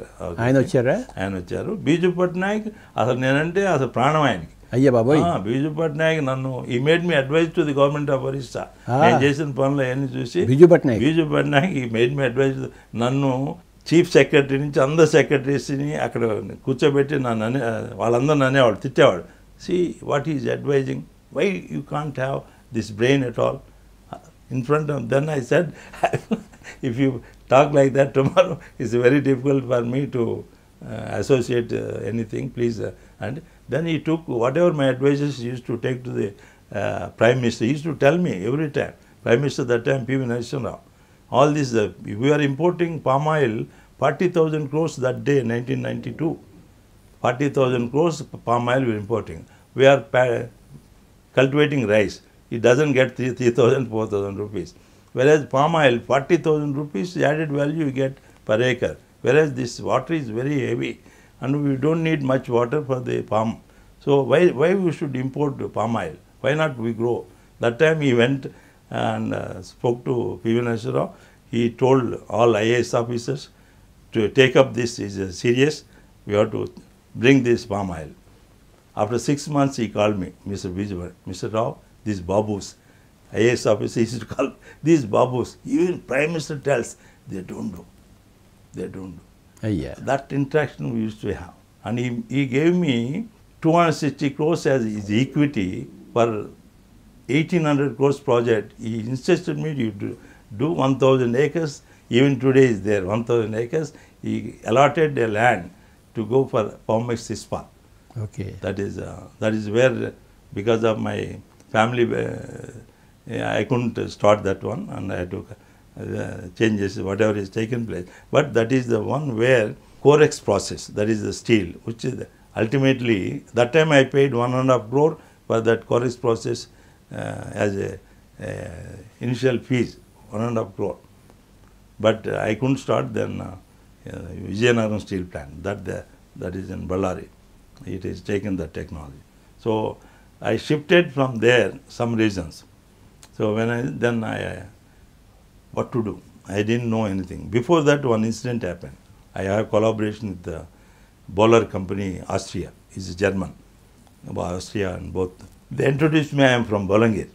ఆయన వచ్చారా ఆయన వచ్చారు బీజు పట్నాయక్ అసలు నేనంటే అసలు ప్రాణం ఆయనకి అయ్యా బాబోయ్ బిజు పట్నాయక్ నన్ను he made me advise to the government of Orissa నేను చేసిన పనులు అవన్నీ చూసి Biju Patnaik Biju Patnaik he made me advise నన్ను చీఫ్ సెక్రటరీ నుంచి అందరు సెక్రటరీస్ని అక్కడ కూర్చోబెట్టి నన్ను అనే వాళ్ళందరూ అనేవాడు తిట్టేవాడు see what is advising why you can't have this brain at all in front of then I said if you talk like that tomorrow it's very difficult for me to associate anything please and Then he took whatever my advices he used to take to the uh, Prime Minister. He used to tell me every time. Prime Minister that time, P.V. Narasimha. All this, uh, we are importing palm oil 40,000 crores that day, 1992. 40,000 crores palm oil we are importing. We are uh, cultivating rice. It doesn't get 3,000, 4,000 rupees. Whereas palm oil, 40,000 rupees added value you get per acre. Whereas this water is very heavy and we don't need much water for the palm. So why, why we should import palm oil? Why not we grow? That time he went and uh, spoke to P.V. Nashara. He told all IAS officers to take up this is uh, serious. We have to bring this palm oil. After six months, he called me, Mr. Bijwar, Mr. Rao, these babus, IAS officer, he used to call these babus. Even Prime Minister tells, they don't do. They don't do. Uh, yeah. That interaction we used to have. And he, he gave me 260 crores as his equity for 1800 crores project. He insisted me to do, do 1000 acres. Even today is there 1000 acres. He allotted the land to go for Pomex spa. Okay. That is uh, that is where because of my family uh, I couldn't start that one and I had to uh, changes, whatever is taken place. But that is the one where Corex process, that is the steel, which is the, ultimately, that time I paid one and a half crore for that Corex process uh, as a, a, initial fees, one and a half crore. But uh, I couldn't start then uh, uh Vijayanagaram steel plant, that, that is in Ballari. It is taken the technology. So I shifted from there some reasons. So when I, then I uh, what to do. I didn't know anything. Before that, one incident happened. I have collaboration with the bowler company Austria. He's a German. Austria and both. They introduced me, I am from Bollinger.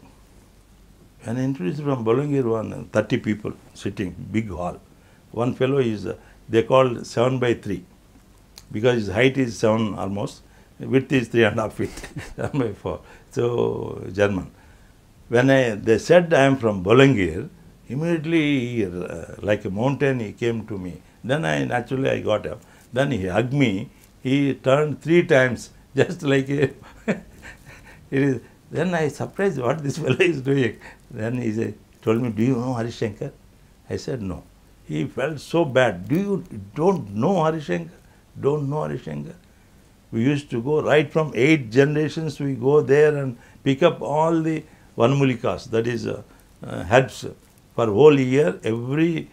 When I introduced from Bollinger, one, 30 people sitting, big hall. One fellow is, uh, they called 7 by 3 because his height is 7 almost, width is 3 and a half feet, 7 by 4. So, German. When I, they said I am from Bollinger, Immediately, uh, like a mountain, he came to me. Then I naturally I got up. Then he hugged me. He turned three times, just like a it is. Then I surprised what this fellow is doing. Then he said, told me, "Do you know Hari Shankar?" I said, "No." He felt so bad. Do you don't know Hari Shankar? Don't know Hari Shankar? We used to go right from eight generations. We go there and pick up all the vanmulikas, that is uh, uh, herbs for whole year, every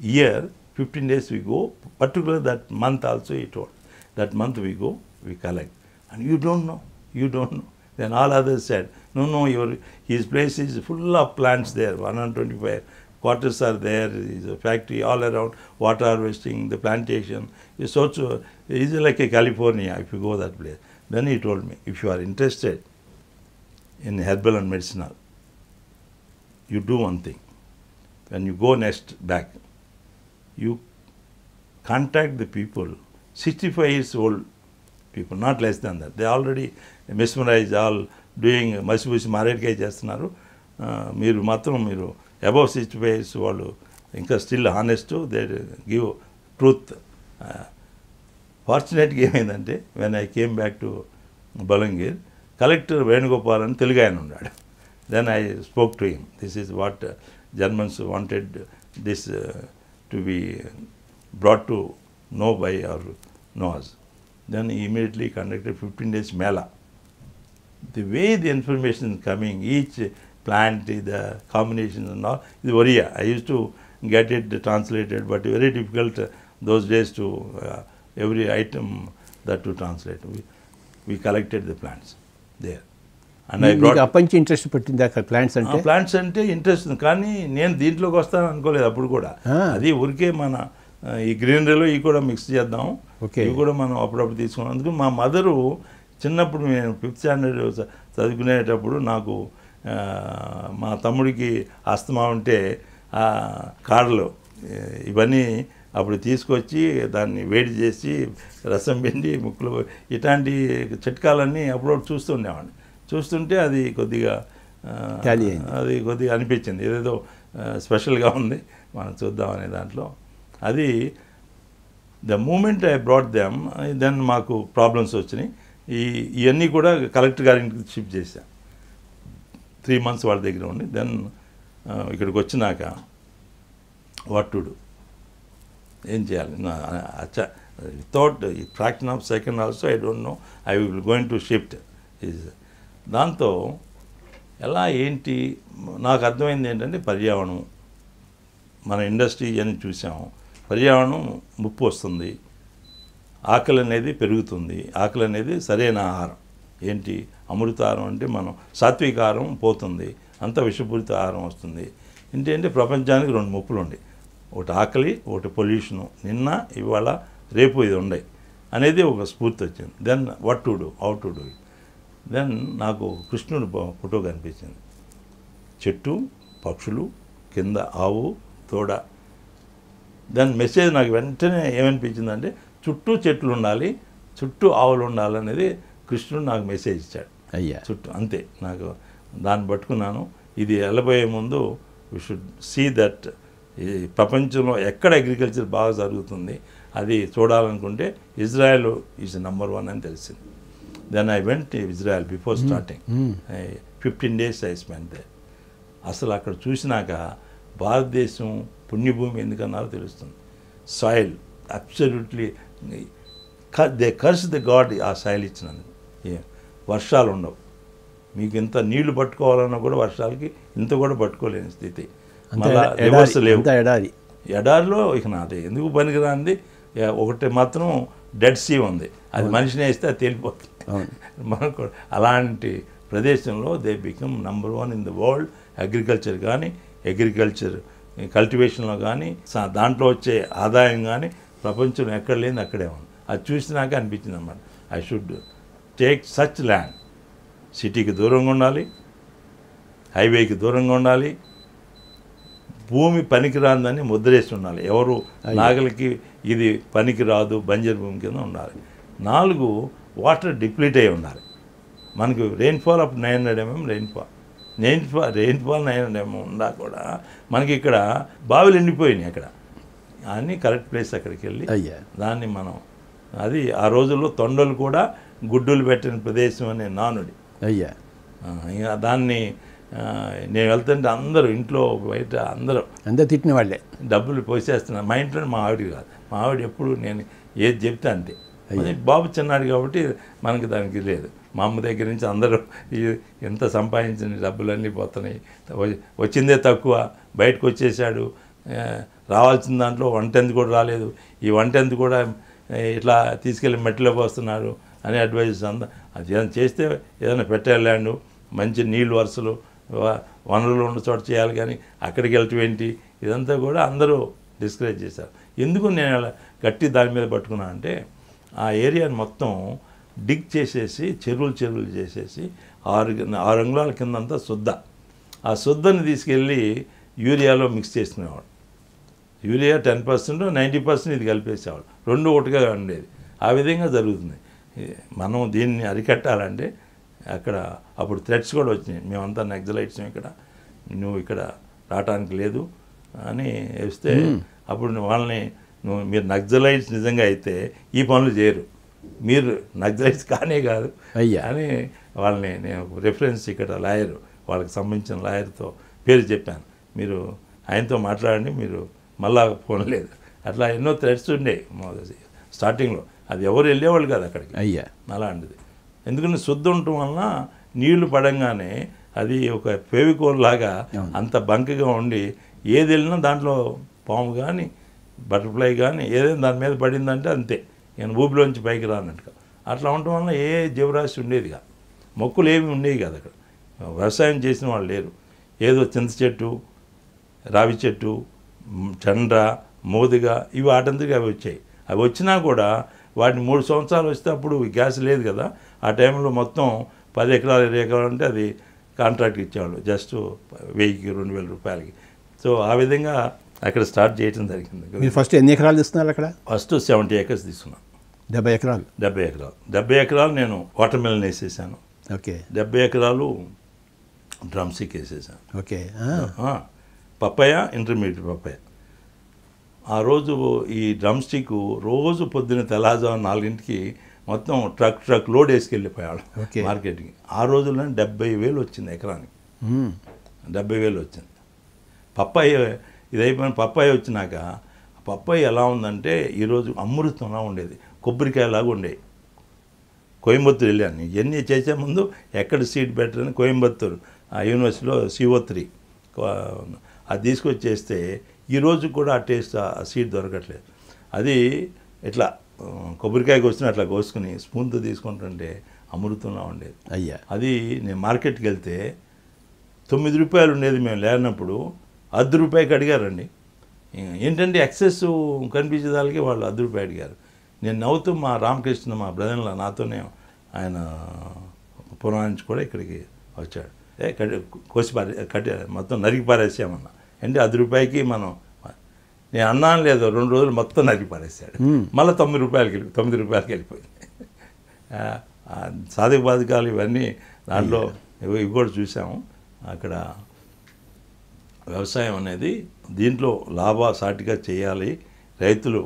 year, 15 days we go, Particularly that month also he told. That month we go, we collect. And you don't know, you don't know. Then all others said, no, no, your, his place is full of plants there, 125 quarters are there, is a factory all around, water harvesting, the plantation. It's also, it's like a California if you go that place. Then he told me, if you are interested in herbal and medicinal, you do one thing. When you go next back, you contact the people, 65 years old people, not less than that. They already mesmerized, all doing మసిపూసి మారేడుకాయ చేస్తున్నారు మీరు మాత్రం మీరు above sixty five years వాళ్ళు ఇంకా still honest they give truth ఫార్చునేట్గా ఏమైందంటే when I came back to Balangir collector Venugopal అని తెలుగు ఆయన ఉన్నాడు Then I spoke to him. This is what uh, Germans wanted uh, this uh, to be brought to know by our knows. Then he immediately conducted 15 days Mela. The way the information is coming, each plant, the combination and all, is Oriya. I used to get it translated, but very difficult uh, those days to uh, every item that to translate. We, we collected the plants there. అప్పటి interest పెట్టింది అక్కడ plants అంటే plants అంటే interest కానీ నేను దీంట్లోకి వస్తాను అనుకోలేదు అప్పుడు కూడా అది ఊరికే మన ఈ గ్రీనరీలో ఇవి కూడా మిక్స్ చేద్దాం ఓకే ఇవి కూడా మనం అప్పుడప్పుడు తీసుకున్నాం అందుకు మా మదరు చిన్నప్పుడు నేను ఫిఫ్త్ స్టాండర్డ్ చదువుకునేటప్పుడు నాకు మా తమ్ముడికి ఆస్తమా ఉంటే కాడలు ఇవన్నీ అప్పుడు తీసుకొచ్చి దాన్ని వేడి చేసి రసం పిండి ముక్కులు ఇట్లాంటి చిట్కాలన్నీ అప్పుడప్పుడు చూస్తూ ఉండేవాడిని చూస్తుంటే అది కొద్దిగా అది కొద్దిగా అనిపించింది ఏదేదో స్పెషల్గా ఉంది మనం చూద్దాం అనే దాంట్లో అది the moment I brought them then మాకు ప్రాబ్లమ్స్ వచ్చినాయి ఈ ఇవన్నీ కూడా కలెక్టర్ గారికి షిఫ్ట్ చేశా త్రీ మంత్స్ వాళ్ళ దగ్గర ఉండి దెన్ ఇక్కడికి వచ్చినాక వట్టుడు ఏం చేయాలి అచ్చా without fraction of second also I don't know I will going to shift is దాంతో ఎలా ఏంటి నాకు అర్థమైంది ఏంటంటే పర్యావరణం మన ఇండస్ట్రీ అని చూసాము పర్యావరణం ముప్పు వస్తుంది ఆకలి అనేది పెరుగుతుంది ఆకలి అనేది సరైన ఆహారం ఏంటి అమృతాహారం అంటే మనం సాత్విక ఆహారం పోతుంది అంత విషపూరిత ఆహారం వస్తుంది ఏంటంటే ప్రపంచానికి రెండు ముప్పులు ఉండే ఒకటి ఆకలి ఒకటి పొల్యూషను నిన్న ఇవాళ రేపు ఇది ఉండే అనేది ఒక స్ఫూర్తి వచ్చింది then what to do to do it then నాకు కృష్ణుడు ఫోటో కనిపించింది చెట్టు పక్షులు కింద ఆవు తోడ దెన్ మెసేజ్ నాకు వెంటనే ఏమనిపించిందంటే చుట్టూ చెట్లు ఉండాలి చుట్టూ ఆవులు ఉండాలనేది కృష్ణుడు నాకు మెసేజ్ ఇచ్చాడు అయ్యా చుట్టూ అంతే నాకు దాన్ని పట్టుకున్నాను ఇది వెళ్ళబోయే ముందు వి షుడ్ సీ దట్ ఈ ప్రపంచంలో ఎక్కడ అగ్రికల్చర్ బాగా జరుగుతుంది అది చూడాలనుకుంటే ఇజ్రాయెల్ ఈజ్ నెంబర్ వన్ అని తెలిసింది then I went Israel before starting fifteen days I spend they అసలు అక్కడ చూసినాక భారతదేశం పుణ్యభూమి ఎందుకన్నారో తెలుస్తుంది soil absolutely they curse the god ఆ సాయిల్ ఇచ్చినందుకు వర్షాలు ఉండవు మీకు ఇంత నీళ్లు పట్టుకోవాలన్నా కూడా వర్షాలకి ఇంత కూడా పట్టుకోలేని స్థితి మళ్ళీ లేవు ఎడారి ఎడారిలో ఇక నాదే ఎందుకు పనికిరాంది ఒకటి మాత్రం డెడ్ సీ ఉంది అది మనిషిని వేస్తే అది తేలిపోతుంది మనకు అలాంటి ప్రదేశంలో they become number one in the world agriculture కానీ అగ్రికల్చర్ కల్టివేషన్లో కానీ దాంట్లో వచ్చే ఆదాయం కానీ ప్రపంచం ఎక్కడ లేని అక్కడే ఉంది అది చూసినాక అనిపించింది అన్నమాట I should take such land సిటీకి దూరంగా ఉండాలి హైవేకి దూరంగా ఉండాలి భూమి పనికిరాందని ముద్రేసి ఉండాలి ఎవరు నాగలికి ఇది పనికిరాదు బంజర్ భూమి కింద ఉండాలి నాలుగు వాటర్ డిప్లీట్ అయి ఉండాలి మనకు రెయిన్ఫాల్ అప్పుడు nine hundred MM rainfall rainfall rainfall nine hundred MM ఉన్నా కూడా మనకి ఇక్కడ బావిలు ఎండిపోయినాయి అక్కడ అన్నీ కరెక్ట్ ప్లేస్ అక్కడికి వెళ్ళి అయ్యా దాన్ని మనం అది ఆ రోజుల్లో తొండలు కూడా గుడ్డులు పెట్టిన ప్రదేశం అనే నానుడి అయ్యా దాన్ని నేను వెళ్తుంటే అందరూ ఇంట్లో బయట అందరూ అందరూ తిట్టిన వాళ్ళే డబ్బులు పోసేస్తున్నారు మా ఇంట్లో మా ఆవిడ కాదు మా ఆవిడ ఎప్పుడు నేను ఏది చెప్తే అంతే బాబు చిన్నాడు కాబట్టి మనకి దానికి లేదు మా అమ్మ దగ్గర నుంచి అందరూ ఎంత సంపాదించిన డబ్బులన్నీ పోతున్నాయి వచ్చిందే తక్కువ బయటకు వచ్చేసాడు రావాల్సిన దాంట్లో వంటెందు కూడా రాలేదు ఈ వంటెందు కూడా ఇట్లా తీసుకెళ్ళి మెట్టిలో పోస్తున్నారు అని అడ్వైజెస్ అంద అది ఏదైనా చేస్తే ఏదైనా పెట్టేళ్ళాండు మంచి నీళ్ళు వరుసలు వనరులు ఉన్న చోట చేయాలి కానీ అక్కడికి వెళ్ళటం ఏంటి ఇదంతా కూడా అందరూ డిస్కరేజ్ చేశారు ఎందుకు నేను గట్టి దాని మీద పట్టుకున్నా అంటే ఆ ఏరియాని మొత్తం డిగ్ చేసేసి చెరువులు చెరువులు చేసేసి ఆరు ఆరు అంగుళాల కిందంతా శుద్ధ ఆ శుద్ధని తీసుకెళ్ళి యూరియాలో మిక్స్ చేసుకునేవాడు urea ten percent ninety percent ఇది కలిపేసేవాడు రెండు ఒకటిగా ఉండేది ఆ విధంగా జరుగుతుంది మనం దీన్ని అరికట్టాలంటే అక్కడ అప్పుడు థ్రెడ్స్ కూడా వచ్చినాయి మేమంతా నెగ్జలైట్స్ ఇక్కడ నువ్వు ఇక్కడ రావటానికి లేదు అని వేస్తే అప్పుడు వాళ్ళని మీరు నక్సలైట్స్ నిజంగా అయితే ఈ పనులు చేయరు మీరు నక్సలైట్స్ కానే కాదు అయ్యా అని వాళ్ళని నేను రెఫరెన్స్ ఇక్కడ లాయర్ వాళ్ళకి సంబంధించిన లాయర్తో పేరు చెప్పాను మీరు ఆయనతో మాట్లాడండి మీరు మళ్ళా ఫోన్ లేదు అట్లా ఎన్నో థ్రెడ్స్ ఉండే స్టార్టింగ్లో అది ఎవరు వెళ్ళేవాళ్ళు కాదు అక్కడికి అయ్యా అలాంటిది ఎందుకంటే శుద్ధి ఉండటం వలన నీళ్లు పడంగానే అది ఒక ఫెవికోల్ లాగా అంత బంకగా ఉండి ఏది వెళ్ళినా దాంట్లో పాము కానీ బటర్ఫ్లై కానీ ఏదైనా దాని మీద పడిందంటే అంతే నేను ఊపిలోంచి పైకి రానట్టుగా అట్లా ఉండటం వల్ల ఏ జీవరాశి ఉండేదిగా మొక్కులు ఏమి ఉండేవి కాదు అక్కడ వ్యవసాయం చేసిన వాళ్ళు లేరు ఏదో చింత చెట్టు రావి చెట్టు చండ్ర మోదుగా ఇవి వాటంతగా అవి వచ్చాయి అవి వచ్చినా కూడా వాటిని మూడు సంవత్సరాలు వస్తే అప్పుడు గ్యాస్ లేదు కదా ఆ టైంలో మొత్తం పది ఎకరాలు ఇరవై ఎకరాలు అంటే అది కాంట్రాక్ట్ ఇచ్చేవాళ్ళు జస్ట్ వెయ్యికి రెండు వేల రూపాయలకి సో ఆ విధంగా అక్కడ స్టార్ట్ చేయడం జరిగింది మీరు ఫస్ట్ ఎన్ని ఎకరాలు తీసుకున్నారు అక్కడ ఫస్ట్ సెవెంటీ ఏకర్స్ తీసుకున్నాను డెబ్బై ఎకరాలు డెబ్బై ఎకరాలు డెబ్బై ఎకరాలు నేను వాటర్ మిలన్ వేసేసాను ఓకే డెబ్బై ఎకరాలు డ్రమ్స్కి వేసేసాను ఓకే పప్పయ్య ఇంటర్మీడియట్ పప్పాయ ఆ రోజు ఈ డ్రమ్ స్టిక్ రోజు పొద్దున తెలాజా నాలుగింటికి మొత్తం ట్రక్ ట్రక్ లోడ్ వేసుకెళ్ళిపోయాడు మార్కెట్కి ఆ రోజుల్లోనే డెబ్బై వేలు వచ్చింది ఎకరానికి డెబ్బై వేలు వచ్చింది పప్పాయి ఇది అయిపోయిన పప్పాయి వచ్చినాక పప్పాయి ఎలా ఉందంటే ఈరోజు అమృతంలా ఉండేది కొబ్బరికాయలాగా ఉండేవి కోయంబత్తూరు వెళ్ళాను ఇవన్నీ చేసే ముందు ఎక్కడ సీట్ బెటర్ అని కోయంబత్తూరు ఆ యూనివర్సిటీలో సిఓ త్రీ అది తీసుకొచ్చేస్తే ఈరోజు కూడా ఆ టేస్ట్ ఆ సీట్ దొరకట్లేదు అది ఇట్లా కొబ్బరికాయ కోసిన అట్లా కోసుకుని స్పూన్తో తీసుకుంటుంటే అమృతంలా ఉండేది అయ్యా అది నేను మార్కెట్కి వెళ్తే తొమ్మిది రూపాయలు ఉండేది మేము లేనప్పుడు అర్ధ రూపాయికి అడిగారండి ఏంటంటే ఎక్సెస్ కనిపించేదానికి వాళ్ళు అర్ధ రూపాయి అడిగారు నేను నవ్వుతూ మా రామకృష్ణ మా బ్రదర్లా నాతోనే ఆయన పురాణించి కూడా ఇక్కడికి వచ్చాడు ఏ కట్టి కోసి పారే మొత్తం నరికి పారేసామన్నా అంటే అది రూపాయికి మనం నేను అన్నాను లేదు రెండు రోజులు మొత్తం నరికి పారేసాడు మళ్ళీ తొమ్మిది రూపాయలకి వెళ్ళి తొమ్మిది రూపాయలకి వెళ్ళిపోయింది సాధక బాధకాలు ఇవన్నీ దాంట్లో ఇవి కూడా చూసాము అక్కడ వ్యవసాయం అనేది దీంట్లో లాభసాటిగా చేయాలి రైతులు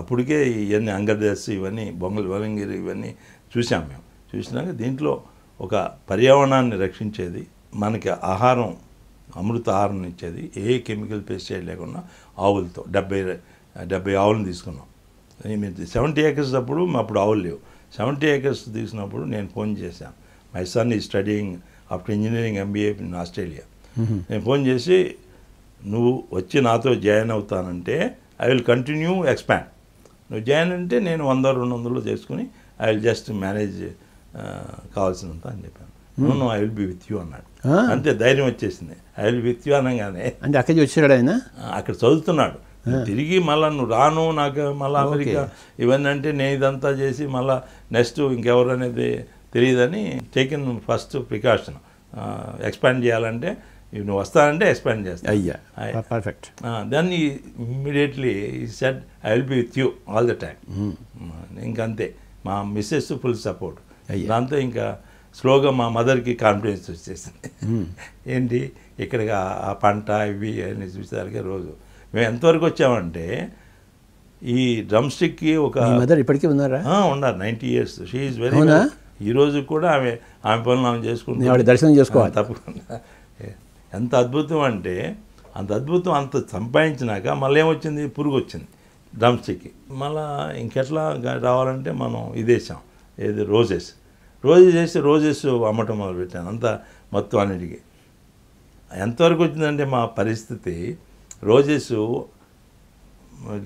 అప్పటికే ఇవన్నీ అంగర్దేశ్ ఇవన్నీ బొమ్మలు వలంగిరి ఇవన్నీ చూసాం మేము చూసినాక దీంట్లో ఒక పర్యావరణాన్ని రక్షించేది మనకి ఆహారం అమృత ఆహారం ఇచ్చేది ఏ కెమికల్ పెస్టిసైడ్ లేకుండా ఆవులతో డెబ్బై డెబ్బై ఆవులను తీసుకున్నాం సెవెంటీ ఏకర్స్ అప్పుడు అప్పుడు ఆవులు లేవు సెవెంటీ ఏకర్స్ తీసినప్పుడు నేను ఫోన్ చేశాను my son he studying after engineering MBA in Australia నేను ఫోన్ చేసి నువ్వు వచ్చి నాతో జాయిన్ అవుతానంటే ఐ విల్ కంటిన్యూ ఎక్స్పాండ్ నువ్వు జాయిన్ అంటే నేను వంద రెండు వందలు చేసుకుని ఐ విల్ జస్ట్ మేనేజ్ కావాల్సినంత అని చెప్పాను నువ్వు I will be with you అన్నాడు అంతే ధైర్యం వచ్చేసింది ఐ విల్ విత్ యూ అనగానే అంటే అక్కడికి వచ్చాడు ఆయన అక్కడ చదువుతున్నాడు తిరిగి మళ్ళా నువ్వు రాను నాకు మళ్ళీ అమెరికా ఇవన్నీ అంటే నేను ఇదంతా చేసి మళ్ళా నెక్స్ట్ ఇంకెవరు అనేది తెలియదని టేకిన్ ఫస్ట్ ప్రికాషన్ ఎక్స్పాండ్ చేయాలంటే నువ్వు వస్తానంటే ఎక్స్పెండ్ చేస్తా అయ్యా perfect then he he said I will be with you all the time ఇంకంతే మా మిస్సెస్ ఫుల్ సపోర్ట్ దాంతో ఇంకా స్లోగా మా మదర్కి కాన్ఫిడెన్స్ వచ్చేసింది hmm. ఏంటి ఇక్కడ ఆ పంట ఇవి అని చూసేసరికి రోజు మేము ఎంతవరకు వచ్చామంటే ఈ డ్రమ్ స్టిక్కి ఒక మదర్ ఇప్పటికీ ఉన్నారా ఉన్నారు నైంటీ ఇయర్స్ షీఈ్ వెరీ ఈ రోజు కూడా ఆమె ఆమె పనులు ఆమె చేసుకుంటుంది దర్శనం చేసుకోవాలి తప్పకుండా ఎంత అద్భుతం అంటే అంత అద్భుతం అంత సంపాదించినాక మళ్ళీ ఏమొచ్చింది పురుగు వచ్చింది డ్రమ్స్టిక్కి మళ్ళా ఇంకెట్లా రావాలంటే మనం ఇదేసాం ఏది రోజెస్ రోజెస్ చేసి రోజెస్ అమ్మటం మొదలుపెట్టాను అంతా మొత్తం అన్నిటికీ ఎంతవరకు వచ్చిందంటే మా పరిస్థితి రోజెస్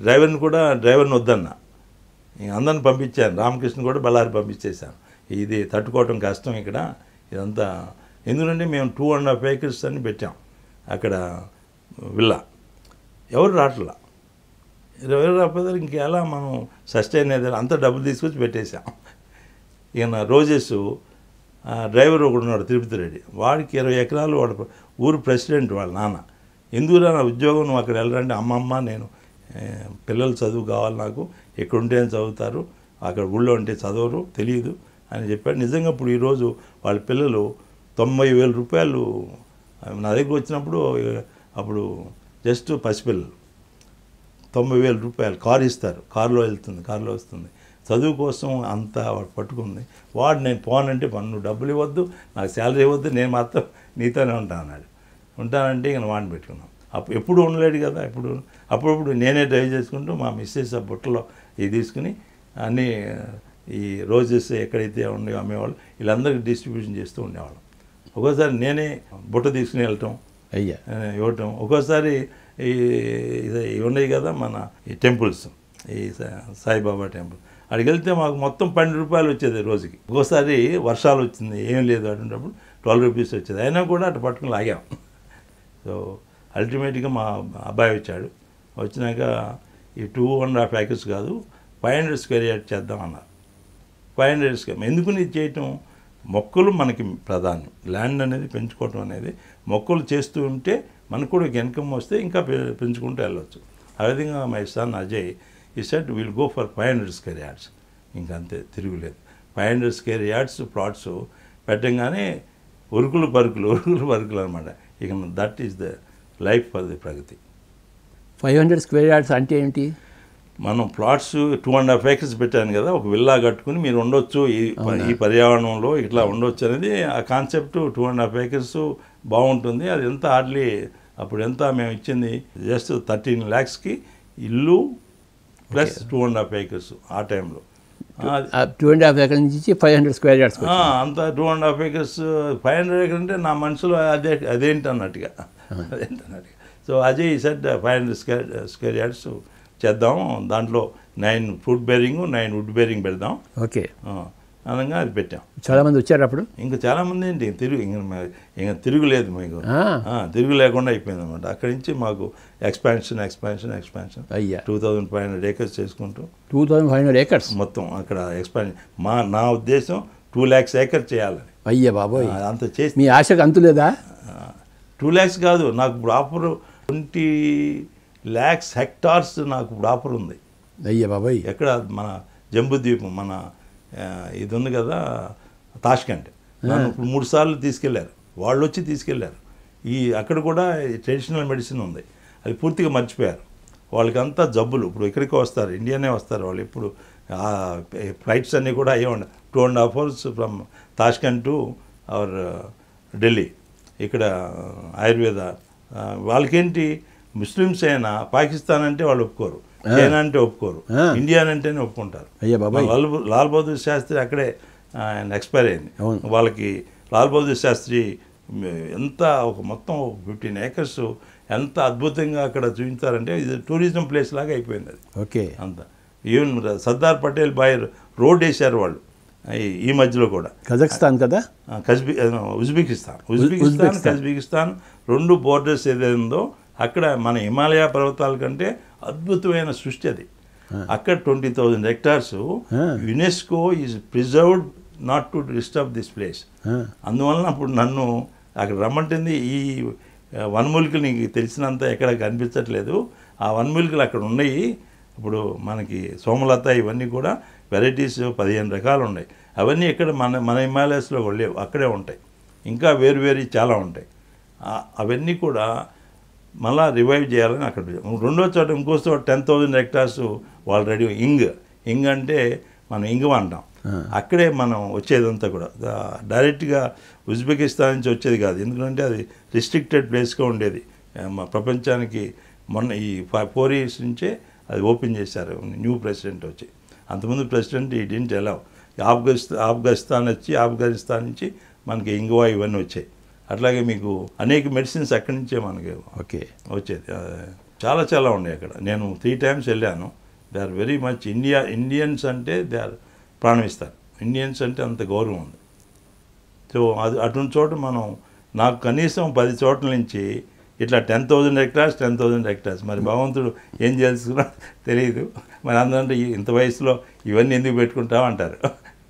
డ్రైవర్ని కూడా డ్రైవర్ని వద్దన్నా అందరిని పంపించాను రామకృష్ణ కూడా బళ్ళారి పంపించేశాను ఇది తట్టుకోవటం కష్టం ఇక్కడ ఇదంతా ఎందుకంటే మేము టూ అండ్ హాఫ్ ఏకర్స్ అని పెట్టాం అక్కడ విల్లా uh, ఎవరు రాట్లా ఇరవై రాకపోతే ఇంకెలా మనం సస్టైన్ అయితే అంత డబ్బు తీసుకొచ్చి పెట్టేశాం ఈయన రోజెస్ డ్రైవర్ ఒకడు ఉన్నాడు తిరుపతి రెడ్డి వాడికి ఇరవై ఎకరాలు వాడు ఊరు ప్రెసిడెంట్ వాళ్ళ నాన్న ఎందుకురా నా ఉద్యోగం నువ్వు అక్కడ వెళ్ళరంటే అమ్మమ్మ నేను పిల్లలు చదువు కావాలి నాకు ఎక్కడుంటే ఉంటే చదువుతారు అక్కడ ఊళ్ళో ఉంటే చదవరు తెలియదు అని చెప్పాడు నిజంగా ఇప్పుడు ఈరోజు వాళ్ళ పిల్లలు తొంభై వేల రూపాయలు నా దగ్గర వచ్చినప్పుడు అప్పుడు జస్ట్ పసిపిల్లలు తొంభై వేల రూపాయలు కారు ఇస్తారు కారులో వెళ్తుంది కారులో వస్తుంది చదువు కోసం అంతా పట్టుకుంది వాడు నేను పోనంటే పన్ను డబ్బులు ఇవ్వద్దు నాకు శాలరీ ఇవ్వద్దు నేను మాత్రం నీతోనే ఉంటాను అన్నాడు ఉంటానంటే ఇక వాడిని పెట్టుకున్నాం అప్పుడు ఎప్పుడు ఉండలేడు కదా ఎప్పుడు అప్పుడప్పుడు నేనే డ్రైవ్ చేసుకుంటూ మా మిస్సెస్ ఆ బుట్టలో ఇది తీసుకుని అన్నీ ఈ రోజెస్ ఎక్కడైతే ఉండే అమ్మేవాళ్ళు వీళ్ళందరికీ డిస్ట్రిబ్యూషన్ చేస్తూ ఉండేవాళ్ళం ఒక్కోసారి నేనే బుట్ట తీసుకుని వెళ్ళటం అయ్యా ఇవ్వటం ఒక్కోసారి ఈ ఉన్నాయి కదా మన ఈ టెంపుల్స్ ఈ సాయిబాబా టెంపుల్ అక్కడికి వెళ్తే మాకు మొత్తం పన్నెండు రూపాయలు వచ్చేది రోజుకి ఒక్కోసారి వర్షాలు వచ్చింది ఏం లేదు అటువంటిప్పుడు ట్వెల్వ్ రూపీస్ వచ్చేది అయినా కూడా అటు పట్టుకుని లాగాం సో అల్టిమేట్గా మా అబ్బాయి వచ్చాడు వచ్చినాక ఈ టూ అండ్ హాఫ్ ప్యాకెట్స్ కాదు ఫైవ్ హండ్రెడ్ స్క్వేర్ యార్డ్ చేద్దాం ఫైవ్ హండ్రెడ్ స్క్వేర్ ఎందుకు నీ చేయటం మొక్కలు మనకి ప్రధానం ల్యాండ్ అనేది పెంచుకోవటం అనేది మొక్కలు చేస్తూ ఉంటే మనకు కూడా ఇన్కమ్ వస్తే ఇంకా పెంచుకుంటూ వెళ్ళవచ్చు ఆ విధంగా my son Ajay he said will go for five hundred square yards ఇంకంతే తిరుగులేదు five hundred square yards plots పెట్టంగానే ఉరుకులు పరుకులు ఉరుకులు పరుకులు అనమాట ఇక that is the life for the Pragati five hundred square yards అంటే ఏంటి మనం plots two and half acres పెట్టాను కదా ఒక విల్లా కట్టుకుని మీరు ఉండొచ్చు ఈ ఈ పర్యావరణంలో ఇట్లా ఉండొచ్చు అనేది ఆ concept two and half acres బాగుంటుంది అది ఎంత హార్డ్లీ అప్పుడు ఎంత మేము ఇచ్చింది జస్ట్ థర్టీన్ ల్యాక్స్కి ఇల్లు plus two and half acres ఆ టైంలో టూ అండ్ హాఫ్ ఏకర్ నుంచి ఫైవ్ హండ్రెడ్ స్క్వేర్ యార్డ్స్ అంత two and half acres five hundred acre అంటే నా మనసులో అదే అదేంటి అన్నట్టుగా అదేంటి అన్నట్టుగా so Ajay said five hundred square square yards చేద్దాం దాంట్లో nine fruit bearing nine wood bearing పెడదాం ఓకే అనగా అది పెట్టాం చాలామంది వచ్చారు అప్పుడు ఇంకా చాలామంది ఏంటి తిరుగు ఇంకా తిరుగులేదు మీకు తిరుగు లేకుండా అయిపోయింది అనమాట అక్కడి నుంచి మాకు ఎక్స్పాన్షన్ ఎక్స్పాన్షన్ ఎక్స్పాన్షన్ అయ్యా two thousand five hundred acres చేసుకుంటూ two thousand five hundred acres మొత్తం అక్కడ ఎక్స్పాన్షన్ మా నా ఉద్దేశం టూ ల్యాక్స్ ఏకర్ చేయాలని అయ్యా బాబోయ్ అంత చేసి మీ ఆశకు అంతులేదా టూ ల్యాక్స్ కాదు నాకు ఇప్పుడు ఆఫర్ ట్వంటీ ల్యాక్స్ హెక్టార్స్ నాకు ఆఫర్ ఉంది అయ్యే బాబాయ్ ఎక్కడ మన జంబుద్వీపం మన ఇది ఉంది కదా తాష్కంట్ నన్ను ఇప్పుడు మూడు సార్లు తీసుకెళ్లారు వాళ్ళు వచ్చి తీసుకెళ్లారు ఈ అక్కడ కూడా ట్రెడిషనల్ మెడిసిన్ ఉంది అది పూర్తిగా మర్చిపోయారు వాళ్ళకంతా జబ్బులు ఇప్పుడు ఎక్కడికి వస్తారు ఇండియానే వస్తారు వాళ్ళు ఇప్పుడు ఫ్లైట్స్ అన్నీ కూడా అయ్యే ఉండ two and half hours from Tashkent to our Delhi ఇక్కడ ఆయుర్వేద వాళ్ళకేంటి ముస్లిమ్స్ అయినా పాకిస్తాన్ అంటే వాళ్ళు ఒప్పుకోరు చైనా అంటే ఒప్పుకోరు ఇండియా అంటేనే ఒప్పుకుంటారు అయ్యా లాల్ బహదూర్ శాస్త్రి అక్కడే ఆయన ఎక్స్పైర్ అయింది వాళ్ళకి లాల్ బహదూర్ శాస్త్రి ఎంత ఒక మొత్తం ఫిఫ్టీన్ ఏకర్స్ ఎంత అద్భుతంగా అక్కడ చూపించారంటే ఇది టూరిజం ప్లేస్ లాగా అయిపోయింది అది ఓకే అంత even Sardar Patel by road వేశారు వాళ్ళు ఈ మధ్యలో కూడా కజకిస్తాన్ కదా కజ్బి ఉజ్బెకిస్తాన్ ఉజ్బెకిస్తాన్ కజ్బెకిస్తాన్ రెండు బోర్డర్స్ ఏదైందో అక్కడ మన హిమాలయ పర్వతాల కంటే అద్భుతమైన సృష్టి అది అక్కడ twenty thousand hectares UNESCO is preserved not to disturb this place అందువలన అప్పుడు నన్ను అక్కడ రమ్మంటుంది ఈ వన్మూలికలు నీకు తెలిసినంత ఎక్కడ కనిపించట్లేదు ఆ వన్మూలికలు అక్కడ ఉన్నాయి ఇప్పుడు మనకి సోమలత ఇవన్నీ కూడా వెరైటీస్ పదిహేను రకాలు ఉన్నాయి అవన్నీ ఇక్కడ మన మన హిమాలయస్లో లేవు అక్కడే ఉంటాయి ఇంకా వేరు వేరు చాలా ఉంటాయి అవన్నీ కూడా మళ్ళా రివైవ్ చేయాలని అక్కడ రెండో చోట ఇంకో చోట టెన్ థౌజండ్ హెక్టార్స్ ఆల్రెడీ ఇంగ్ ఇంగ్ అంటే మనం ఇంగ్ అంటాం అక్కడే మనం వచ్చేదంతా కూడా డైరెక్ట్గా ఉజ్బెకిస్తాన్ నుంచి వచ్చేది కాదు ఎందుకంటే అది రిస్ట్రిక్టెడ్ ప్లేస్గా ఉండేది ప్రపంచానికి మొన్న ఈ ఫోర్ ఇయర్స్ నుంచే అది ఓపెన్ చేశారు న్యూ ప్రెసిడెంట్ వచ్చి అంతకుముందు ప్రెసిడెంట్ ఈ డింట్ ఎలా ఆఫ్ఘనిస్తాన్ ఆఫ్ఘనిస్తాన్ వచ్చి ఆఫ్ఘనిస్తాన్ నుంచి మనకి ఇంగువా ఇవన్నీ వచ్చాయి అట్లాగే మీకు అనేక మెడిసిన్స్ అక్కడి నుంచే మనకి ఓకే వచ్చేది చాలా చాలా ఉన్నాయి అక్కడ నేను త్రీ టైమ్స్ వెళ్ళాను they are very much India Indians అంటే దే ఆర్ ప్రాణం ఇండియన్స్ అంటే అంత గౌరవం ఉంది సో అది అటువంటి చోట మనం నాకు కనీసం పది చోట్ల నుంచి ఇట్లా ten thousand hectares ten thousand hectares మరి భగవంతుడు ఏం చేసుకున్నా తెలియదు మరి అందరూ ఇంత వయసులో ఇవన్నీ ఎందుకు పెట్టుకుంటావు అంటారు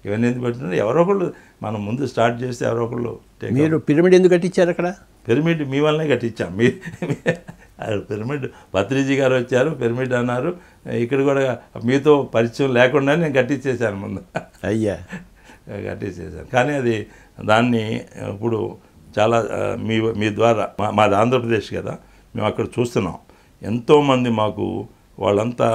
ఇవన్నీ ఎందుకు పెట్టినారు ఎవరో ఒకళ్ళు మనం ముందు స్టార్ట్ చేస్తే ఎవరో ఒకళ్ళు మీరు పిరమిడ్ ఎందుకు కట్టించారు అక్కడ పిరమిడ్ మీ వల్లనే కట్టించాం మీ పిరమిడ్ భత్రిజీ గారు వచ్చారు పిరమిడ్ అన్నారు ఇక్కడ కూడా మీతో పరిచయం లేకుండా నేను కట్టించేశాను ముందు అయ్యా కట్టించేశాను కానీ అది దాన్ని ఇప్పుడు చాలా మీ మీ ద్వారా మా మాది ఆంధ్రప్రదేశ్ కదా మేము అక్కడ చూస్తున్నాం ఎంతోమంది మాకు వాళ్ళంతా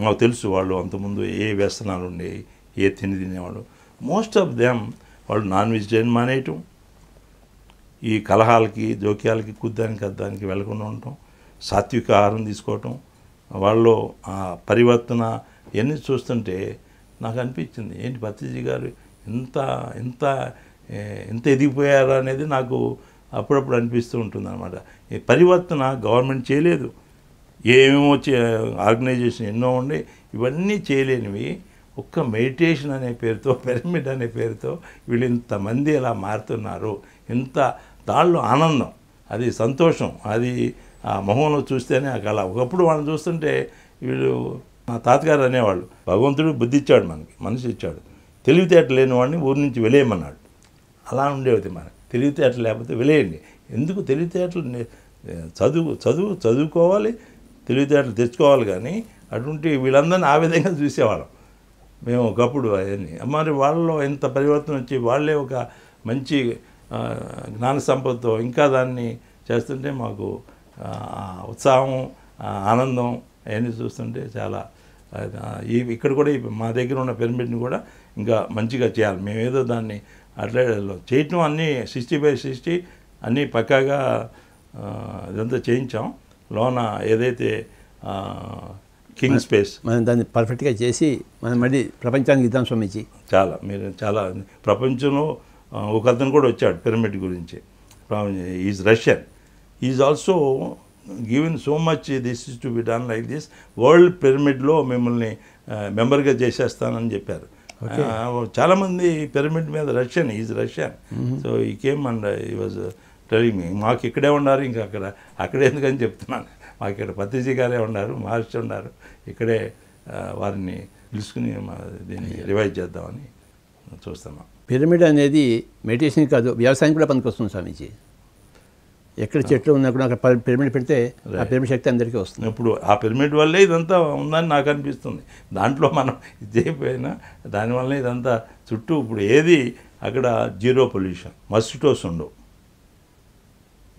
మాకు తెలుసు వాళ్ళు అంతకుముందు ఏ వ్యసనాలు ఉండేవి ఏ తిని తినేవాళ్ళు మోస్ట్ ఆఫ్ దెమ్ వాళ్ళు నాన్ వెజిటేరియన్ మానేయటం ఈ కలహాలకి జోక్యాలకి కుద్దానికి అద్దానికి వెళ్లకుండా ఉండటం సాత్విక ఆహారం తీసుకోవటం వాళ్ళు ఆ పరివర్తన ఇవన్నీ చూస్తుంటే నాకు అనిపించింది ఏంటి భర్తీజీ గారు ఎంత ఎంత ఎంత ఎదిగిపోయారా అనేది నాకు అప్పుడప్పుడు అనిపిస్తూ ఉంటుంది అనమాట ఈ పరివర్తన గవర్నమెంట్ చేయలేదు ఏమేమో ఆర్గనైజేషన్ ఎన్నో ఉండి ఇవన్నీ చేయలేనివి ఒక్క మెడిటేషన్ అనే పేరుతో పిరమిడ్ అనే పేరుతో వీళ్ళు ఇంతమంది ఇలా మారుతున్నారు ఇంత దాళ్ళు ఆనందం అది సంతోషం అది ఆ మొహంలో చూస్తేనే ఆ కళ ఒకప్పుడు వాళ్ళని చూస్తుంటే వీళ్ళు మా తాతగారు అనేవాళ్ళు భగవంతుడు బుద్ధి ఇచ్చాడు మనకి మనిషి ఇచ్చాడు తెలివితేట లేని వాడిని ఊరి నుంచి వెలేయమన్నాడు అలా ఉండేవి మనకి తెలివితేటలు లేకపోతే వెలేయండి ఎందుకు తెలివితేటలు చదువు చదువు చదువుకోవాలి తెలివితేటలు తెచ్చుకోవాలి కానీ అటువంటి వీళ్ళందరినీ ఆ విధంగా చూసేవాళ్ళం మేము ఒకప్పుడు అవన్నీ మరి వాళ్ళలో ఎంత పరివర్తన వచ్చి వాళ్ళే ఒక మంచి జ్ఞాన సంపదతో ఇంకా దాన్ని చేస్తుంటే మాకు ఉత్సాహం ఆనందం అవన్నీ చూస్తుంటే చాలా ఈ ఇక్కడ కూడా మా దగ్గర ఉన్న పిరమిడ్ని కూడా ఇంకా మంచిగా చేయాలి మేమేదో దాన్ని అట్లా చేయటం అన్నీ సిక్స్టీ బై సిక్స్టీ అన్నీ పక్కాగా ఇదంతా చేయించాం లోన ఏదైతే కింగ్ స్పేస్ మనం దాన్ని పర్ఫెక్ట్గా చేసి మనం మళ్ళీ ప్రపంచానికి ఇద్దాం స్వామిజీ చాలా మీరు చాలా ప్రపంచంలో ఒక అతను కూడా వచ్చాడు పిరమిడ్ గురించి is Russian is also given so much this is to be done like this world పిరమిడ్లో మిమ్మల్ని మెంబర్గా చేసేస్తానని చెప్పారు చాలామంది పిరమిడ్ మీద Russian is Russian so he came and he was study మాకు ఇక్కడే ఉన్నారు ఇంకా అక్కడ అక్కడే ఎందుకని చెప్తున్నాను మాకు ఇక్కడ పత్రిజీ గారే ఉన్నారు మహర్షి ఉన్నారు ఇక్కడే వారిని పిలుచుకుని దీన్ని రివైజ్ చేద్దామని చూస్తున్నాం పిరమిడ్ అనేది మెడిటేషన్ కాదు వ్యవసాయం కూడా పనికొస్తుంది స్వామీజీ ఎక్కడ చెట్లు ఉన్నా కూడా అక్కడ పిరమిడ్ పెడితే ఆ పిరమిడ్ శక్తి అందరికీ వస్తుంది ఇప్పుడు ఆ పిరమిడ్ వల్లే ఇదంతా ఉందని నాకు అనిపిస్తుంది దాంట్లో మనం చేయకపోయినా దానివల్ల ఇదంతా చుట్టూ ఇప్పుడు ఏది అక్కడ జీరో పొల్యూషన్ మస్టోస్ ఉండవు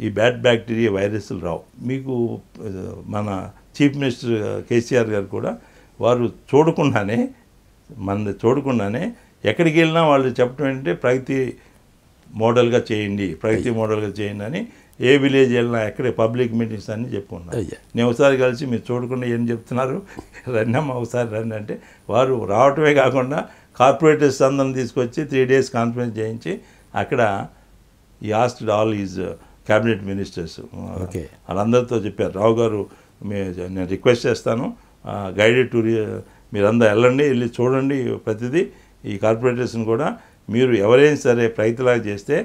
ఈ బ్యాడ్ బ్యాక్టీరియా వైరస్లు రావు మీకు మన చీఫ్ మినిస్టర్ కేసీఆర్ గారు కూడా వారు చూడకుండానే మన చూడకుండానే ఎక్కడికి వెళ్ళినా వాళ్ళు చెప్పడం ఏంటంటే ప్రగతి మోడల్గా చేయండి ప్రగతి మోడల్గా చేయండి అని ఏ విలేజ్ వెళ్ళినా ఎక్కడే పబ్లిక్ మీటింగ్స్ అన్నీ చెప్పుకున్నా నేను ఒకసారి కలిసి మీరు చూడకుండా ఏం చెప్తున్నారు రండి రన్నమ్మ ఒకసారి రండి అంటే వారు రావటమే కాకుండా కార్పొరేటర్స్ అందరం తీసుకొచ్చి త్రీ డేస్ కాన్ఫరెన్స్ చేయించి అక్కడ he asked all his cabinet ministers వాళ్ళందరితో చెప్పారు రావు గారు మీ నేను రిక్వెస్ట్ చేస్తాను గైడెడ్ టూరి మీరందరూ వెళ్ళండి వెళ్ళి చూడండి ప్రతిదీ ఈ కార్పొరేటర్స్ని కూడా మీరు ఎవరైనా సరే ప్రయత్నలాగా చేస్తే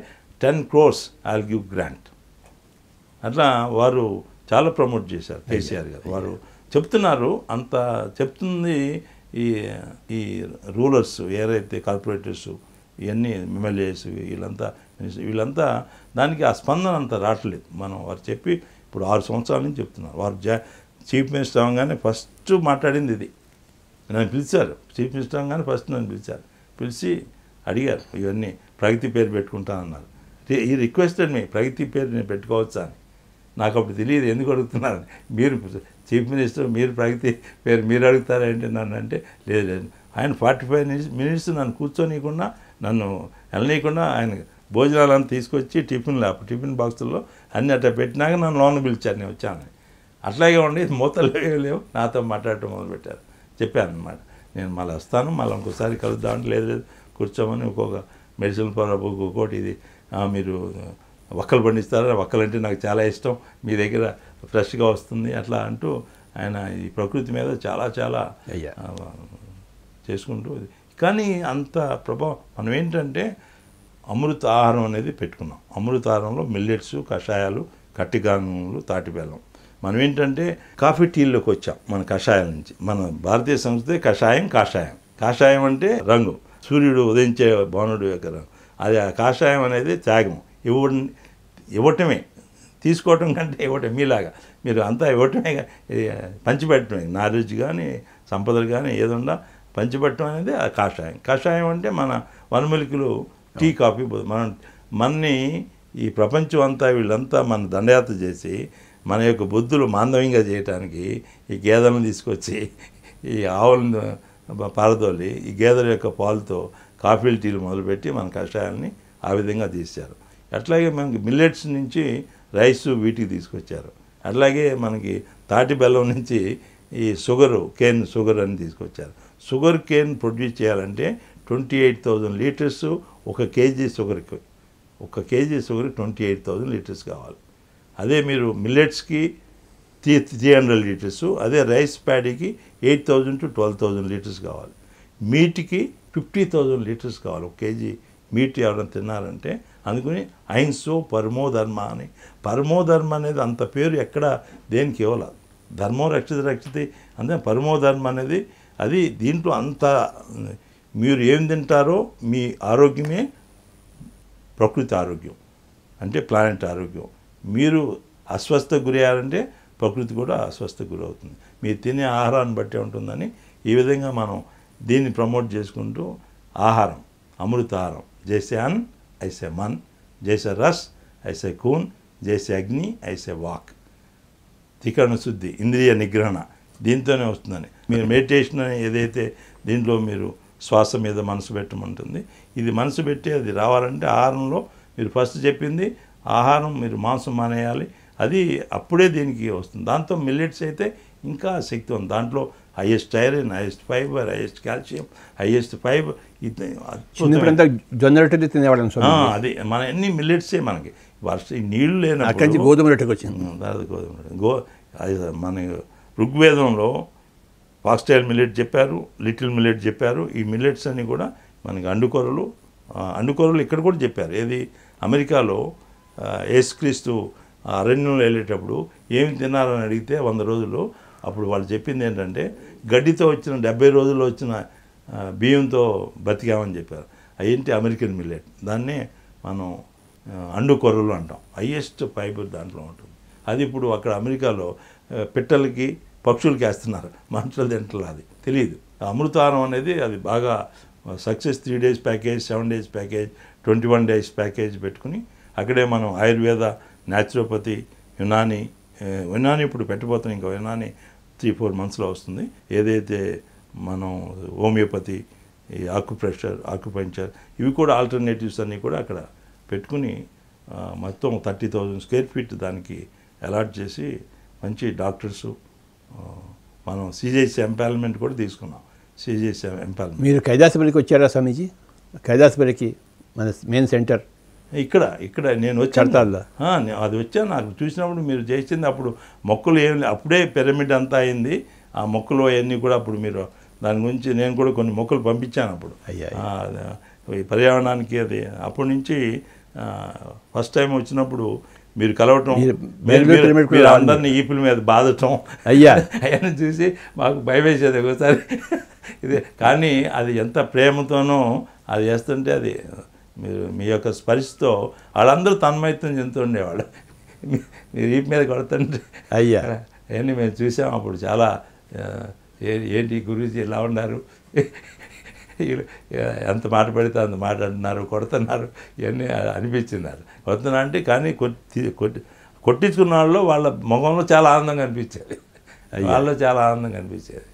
ten crores I'll give grant అట్లా వారు చాలా ప్రమోట్ చేశారు కేసీఆర్ గారు వారు చెప్తున్నారు అంత చెప్తుంది ఈ ఈ రూలర్స్ ఏదైతే కార్పొరేటర్స్ ఇవన్నీ ఎమ్మెల్యేస్ వీళ్ళంతా వీళ్ళంతా దానికి ఆ స్పందన అంత రావట్లేదు మనం వారు చెప్పి ఇప్పుడు ఆరు సంవత్సరాల నుంచి చెప్తున్నారు వారు జా చీఫ్ మినిస్టర్ అవగానే ఫస్ట్ మాట్లాడింది ఇది నన్ను పిలిచారు చీఫ్ మినిస్టర్ అవగానే ఫస్ట్ నన్ను పిలిచారు పిలిచి అడిగారు ఇవన్నీ ప్రగతి పేరు పెట్టుకుంటానన్నారు ఈ రిక్వెస్టెడ్ మీ ప్రగతి పేరు నేను పెట్టుకోవచ్చా అని నాకు అప్పుడు తెలియదు ఎందుకు అడుగుతున్నారు మీరు చీఫ్ మినిస్టర్ మీరు ప్రగతి పేరు మీరు అడుగుతారేంటి నన్ను అంటే లేదు లేదు ఆయన ఫార్టీ ఫైవ్ మినిట్స్ నన్ను కూర్చోనీయకుండా నన్ను వెళ్ళనీయకుండా ఆయన భోజనాలను తీసుకొచ్చి టిఫిన్ అప్పుడు టిఫిన్ బాక్సుల్లో అన్నీ అట్లా పెట్టినాక నన్ను లోన్ పిలిచాను నేను వచ్చాను అట్లాగే ఉండి మూతలు లేవు నాతో మాట్లాడటం మొదలుపెట్టారు చెప్పాను అనమాట నేను మళ్ళీ వస్తాను మళ్ళీ ఇంకోసారి కలుద్దాం లేదు లేదు కూర్చోమని ఒక్కొక్క మెడిసిన్ పొరపు ఒక్కోటి ఇది మీరు వక్కలు పండిస్తారా అంటే నాకు చాలా ఇష్టం మీ దగ్గర ఫ్రెష్గా వస్తుంది అట్లా అంటూ ఆయన ఈ ప్రకృతి మీద చాలా చాలా చేసుకుంటూ కానీ అంత ప్రభావం మనం ఏంటంటే అమృత ఆహారం అనేది పెట్టుకున్నాం అమృత ఆహారంలో మిల్లెట్స్ కషాయాలు కట్టికానులు తాటిబెల్లం మనం ఏంటంటే కాఫీ టీల్లోకి వచ్చాం మన కషాయాల నుంచి మన భారతీయ సంస్కృతి కషాయం కాషాయం కాషాయం అంటే రంగు సూర్యుడు ఉదయించే భానుడు యొక్క రంగు అది ఆ కాషాయం అనేది త్యాగం ఇవ్వడం ఇవ్వటమే తీసుకోవటం కంటే ఇవ్వటం మీలాగా మీరు అంతా ఇవ్వటమే పంచిపెట్టడమే నాలెడ్జ్ కానీ సంపదలు కానీ ఏదన్నా పంచిపెట్టడం అనేది ఆ కాషాయం కషాయం అంటే మన వనమిలికలు టీ కాఫీ మనం మనని ఈ ప్రపంచం అంతా వీళ్ళంతా మన దండయాత్ర చేసి మన యొక్క బుద్ధులు మాందవ్యంగా చేయటానికి ఈ గేదెలను తీసుకొచ్చి ఈ ఆవులను పారదోలి ఈ గేదెల యొక్క పాలుతో కాఫీలు టీలు మొదలుపెట్టి మన కషాయాల్ని ఆ విధంగా తీశారు అట్లాగే మనకి మిల్లెట్స్ నుంచి రైస్ వీటికి తీసుకొచ్చారు అట్లాగే మనకి తాటి బెల్లం నుంచి ఈ షుగరు కేన్ షుగర్ అని తీసుకొచ్చారు షుగర్ కేన్ ప్రొడ్యూస్ చేయాలంటే ట్వంటీ ఎయిట్ థౌజండ్ లీటర్స్ ఒక కేజీ షుగర్కి ఒక కేజీ షుగర్కి ట్వంటీ ఎయిట్ థౌజండ్ లీటర్స్ కావాలి అదే మీరు మిల్లెట్స్కి త్రీ త్రీ హండ్రెడ్ లీటర్స్ అదే రైస్ ప్యాడీకి eight thousand to twelve thousand litres కావాలి మీట్కి ఫిఫ్టీ థౌజండ్ లీటర్స్ కావాలి ఒక కేజీ మీట్ ఎవరైనా తిన్నారంటే అందుకని అహింసో పరమోధర్మ అని పరమోధర్మ అనేది అంత పేరు ఎక్కడ దేనికి ఇవ్వలేదు ధర్మం రక్షిత రక్షిత అంటే పరమోధర్మ అనేది అది దీంట్లో అంత మీరు ఏం తింటారో మీ ఆరోగ్యమే ప్రకృతి ఆరోగ్యం అంటే ప్లానెట్ ఆరోగ్యం మీరు అస్వస్థ గురయ్యారంటే ప్రకృతి కూడా అస్వస్థ గురవుతుంది మీరు తినే ఆహారాన్ని బట్టే ఉంటుందని ఈ విధంగా మనం దీన్ని ప్రమోట్ చేసుకుంటూ ఆహారం అమృతాహారం జైసే అన్ ఐసే మన్ జైసే రస్ ఐసే కూన్ జైసే అగ్ని ఐసే వాక్ తికరణ శుద్ధి ఇంద్రియ నిగ్రహణ దీంతోనే వస్తుందని మీరు మెడిటేషన్ ఏదైతే దీంట్లో మీరు శ్వాస మీద మనసు పెట్టమంటుంది ఇది మనసు పెట్టి అది రావాలంటే ఆహారంలో మీరు ఫస్ట్ చెప్పింది ఆహారం మీరు మాంసం మానేయాలి అది అప్పుడే దీనికి వస్తుంది దాంతో మిల్లెట్స్ అయితే ఇంకా శక్తి ఉంది దాంట్లో highest iron highest fibre highest calcium highest fibre జొన్నరొట్టెలు అది మన అన్ని మిల్లెట్సే మనకి వర్ష నీళ్లు లేనప్పుడు గోధుమ రొట్టెకి వచ్చింది గోధుమ గో మన ఋగ్వేదంలో ఫాక్స్టైల్ మిల్లెట్ చెప్పారు లిటిల్ మిల్లెట్ చెప్పారు ఈ మిల్లెట్స్ అన్నీ కూడా మనకి అండుకొరలు అండుకొరలు ఇక్కడ కూడా చెప్పారు ఏది అమెరికాలో ఏసుక్రీస్తు అరణ్యంలో వెళ్ళేటప్పుడు ఏమి తిన్నారని అడిగితే వంద రోజులు అప్పుడు వాళ్ళు చెప్పింది ఏంటంటే గడ్డితో వచ్చిన డెబ్బై రోజులు వచ్చిన బియ్యంతో బతికామని చెప్పారు అయ్యేంటి అమెరికన్ మిల్లెట్ దాన్ని మనం అండుకొరలు అంటాం హయ్యెస్ట్ ఫైబర్ దాంట్లో ఉంటుంది అది ఇప్పుడు అక్కడ అమెరికాలో పిట్టలకి పక్షులకి వేస్తున్నారు మనుషులు తింటారు అది తెలియదు అమృతానం అనేది అది బాగా success three days package seven days package twenty one days package పెట్టుకుని అక్కడే మనం ఆయుర్వేద న్యాచురోపతి యునాని యునాని ఇప్పుడు పెట్టబోతున్నాం ఇంకా యునాని త్రీ ఫోర్ మంత్స్లో వస్తుంది ఏదైతే మనం హోమియోపతి ఈ ఆక్యుప్రెషర్ ఆక్యుపెంచర్ ఇవి కూడా ఆల్టర్నేటివ్స్ అన్నీ కూడా అక్కడ పెట్టుకుని మొత్తం థర్టీ థౌజండ్ స్క్వేర్ ఫీట్ దానికి అలాట్ చేసి మంచి డాక్టర్సు మనం సిజేసి ఎంపాల్మెంట్ కూడా తీసుకున్నాం సిజేసి ఎంపాల్మెంట్ మీరు కైదాసపల్లికి వచ్చారా స్వామీజీ కైదాసపల్లికి మన మెయిన్ సెంటర్ ఇక్కడ ఇక్కడ నేను వచ్చాను అది వచ్చా నాకు చూసినప్పుడు మీరు చేసింది అప్పుడు మొక్కలు ఏమి అప్పుడే పిరమిడ్ అంతా అయింది ఆ మొక్కలు అవన్నీ కూడా అప్పుడు మీరు దాని గురించి నేను కూడా కొన్ని మొక్కలు పంపించాను అప్పుడు అయ్యా పర్యావరణానికి అది అప్పటి నుంచి ఫస్ట్ టైం వచ్చినప్పుడు మీరు కలవటం మీరు అందరినీ ఈపుల మీద బాధటం అయ్యా అయ్యని చూసి మాకు వేసేది ఒకసారి ఇది కానీ అది ఎంత ప్రేమతోనో అది చేస్తుంటే అది మీరు మీ యొక్క స్పరిశతో వాళ్ళందరూ తన్మయత్వం చెందుతుండేవాళ్ళు మీరు ఈపు మీద కొడుతుంటే అయ్యా అవన్నీ మేము చూసాం అప్పుడు చాలా ఏంటి గురూజీ ఎలా ఉన్నారు ఎంత మాట పెడితే అంత మాట అంటున్నారు కొడుతున్నారు ఇవన్నీ అనిపించింది కొడుతున్నా అంటే కానీ కొట్టి కొట్టి కొట్టించుకున్న వాళ్ళు వాళ్ళ ముఖంలో చాలా ఆనందంగా అనిపించేది వాళ్ళు చాలా ఆనందంగా అనిపించేది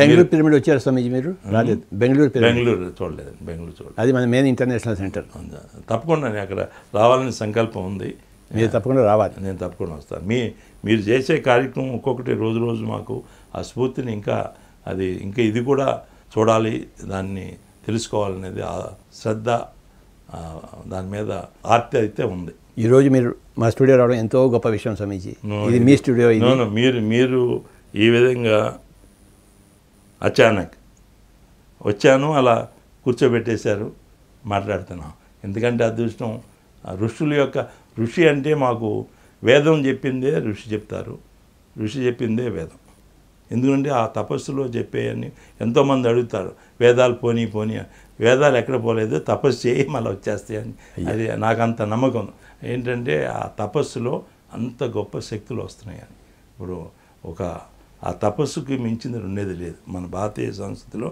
బెంగళూరు పిరమిడ్ వచ్చారు స్వామీజీ మీరు రాలేదు బెంగళూరు బెంగళూరు చూడలేదు బెంగళూరు చూడలేదు అది మన మెయిన్ ఇంటర్నేషనల్ సెంటర్ తప్పకుండా నేను అక్కడ రావాలని సంకల్పం ఉంది మీరు తప్పకుండా రావాలి నేను తప్పకుండా వస్తాను మీ మీరు చేసే కార్యక్రమం ఒక్కొక్కటి రోజు రోజు మాకు ఆ స్ఫూర్తిని ఇంకా అది ఇంకా ఇది కూడా చూడాలి దాన్ని తెలుసుకోవాలనేది ఆ శ్రద్ధ దాని మీద ఆర్తి అయితే ఉంది ఈరోజు మీరు మా స్టూడియో రావడం ఎంతో గొప్ప విషయం సమీజీ ఇది మీ స్టూడియో మీరు మీరు ఈ విధంగా అచానక్ వచ్చాను అలా కూర్చోబెట్టేశారు మాట్లాడుతున్నాం ఎందుకంటే అదృష్టం ఋషుల యొక్క ఋషి అంటే మాకు వేదం చెప్పిందే ఋషి చెప్తారు ఋషి చెప్పిందే వేదం ఎందుకంటే ఆ తపస్సులో చెప్పేయని ఎంతోమంది అడుగుతారు వేదాలు పోనీ పోనీ వేదాలు ఎక్కడ పోలేదు తపస్సు చేయి మళ్ళీ వచ్చేస్తాయని అది నాకంత నమ్మకం ఏంటంటే ఆ తపస్సులో అంత గొప్ప శక్తులు వస్తున్నాయని ఇప్పుడు ఒక ఆ తపస్సుకి మించింది ఉండేది లేదు మన భారతీయ సంస్కృతిలో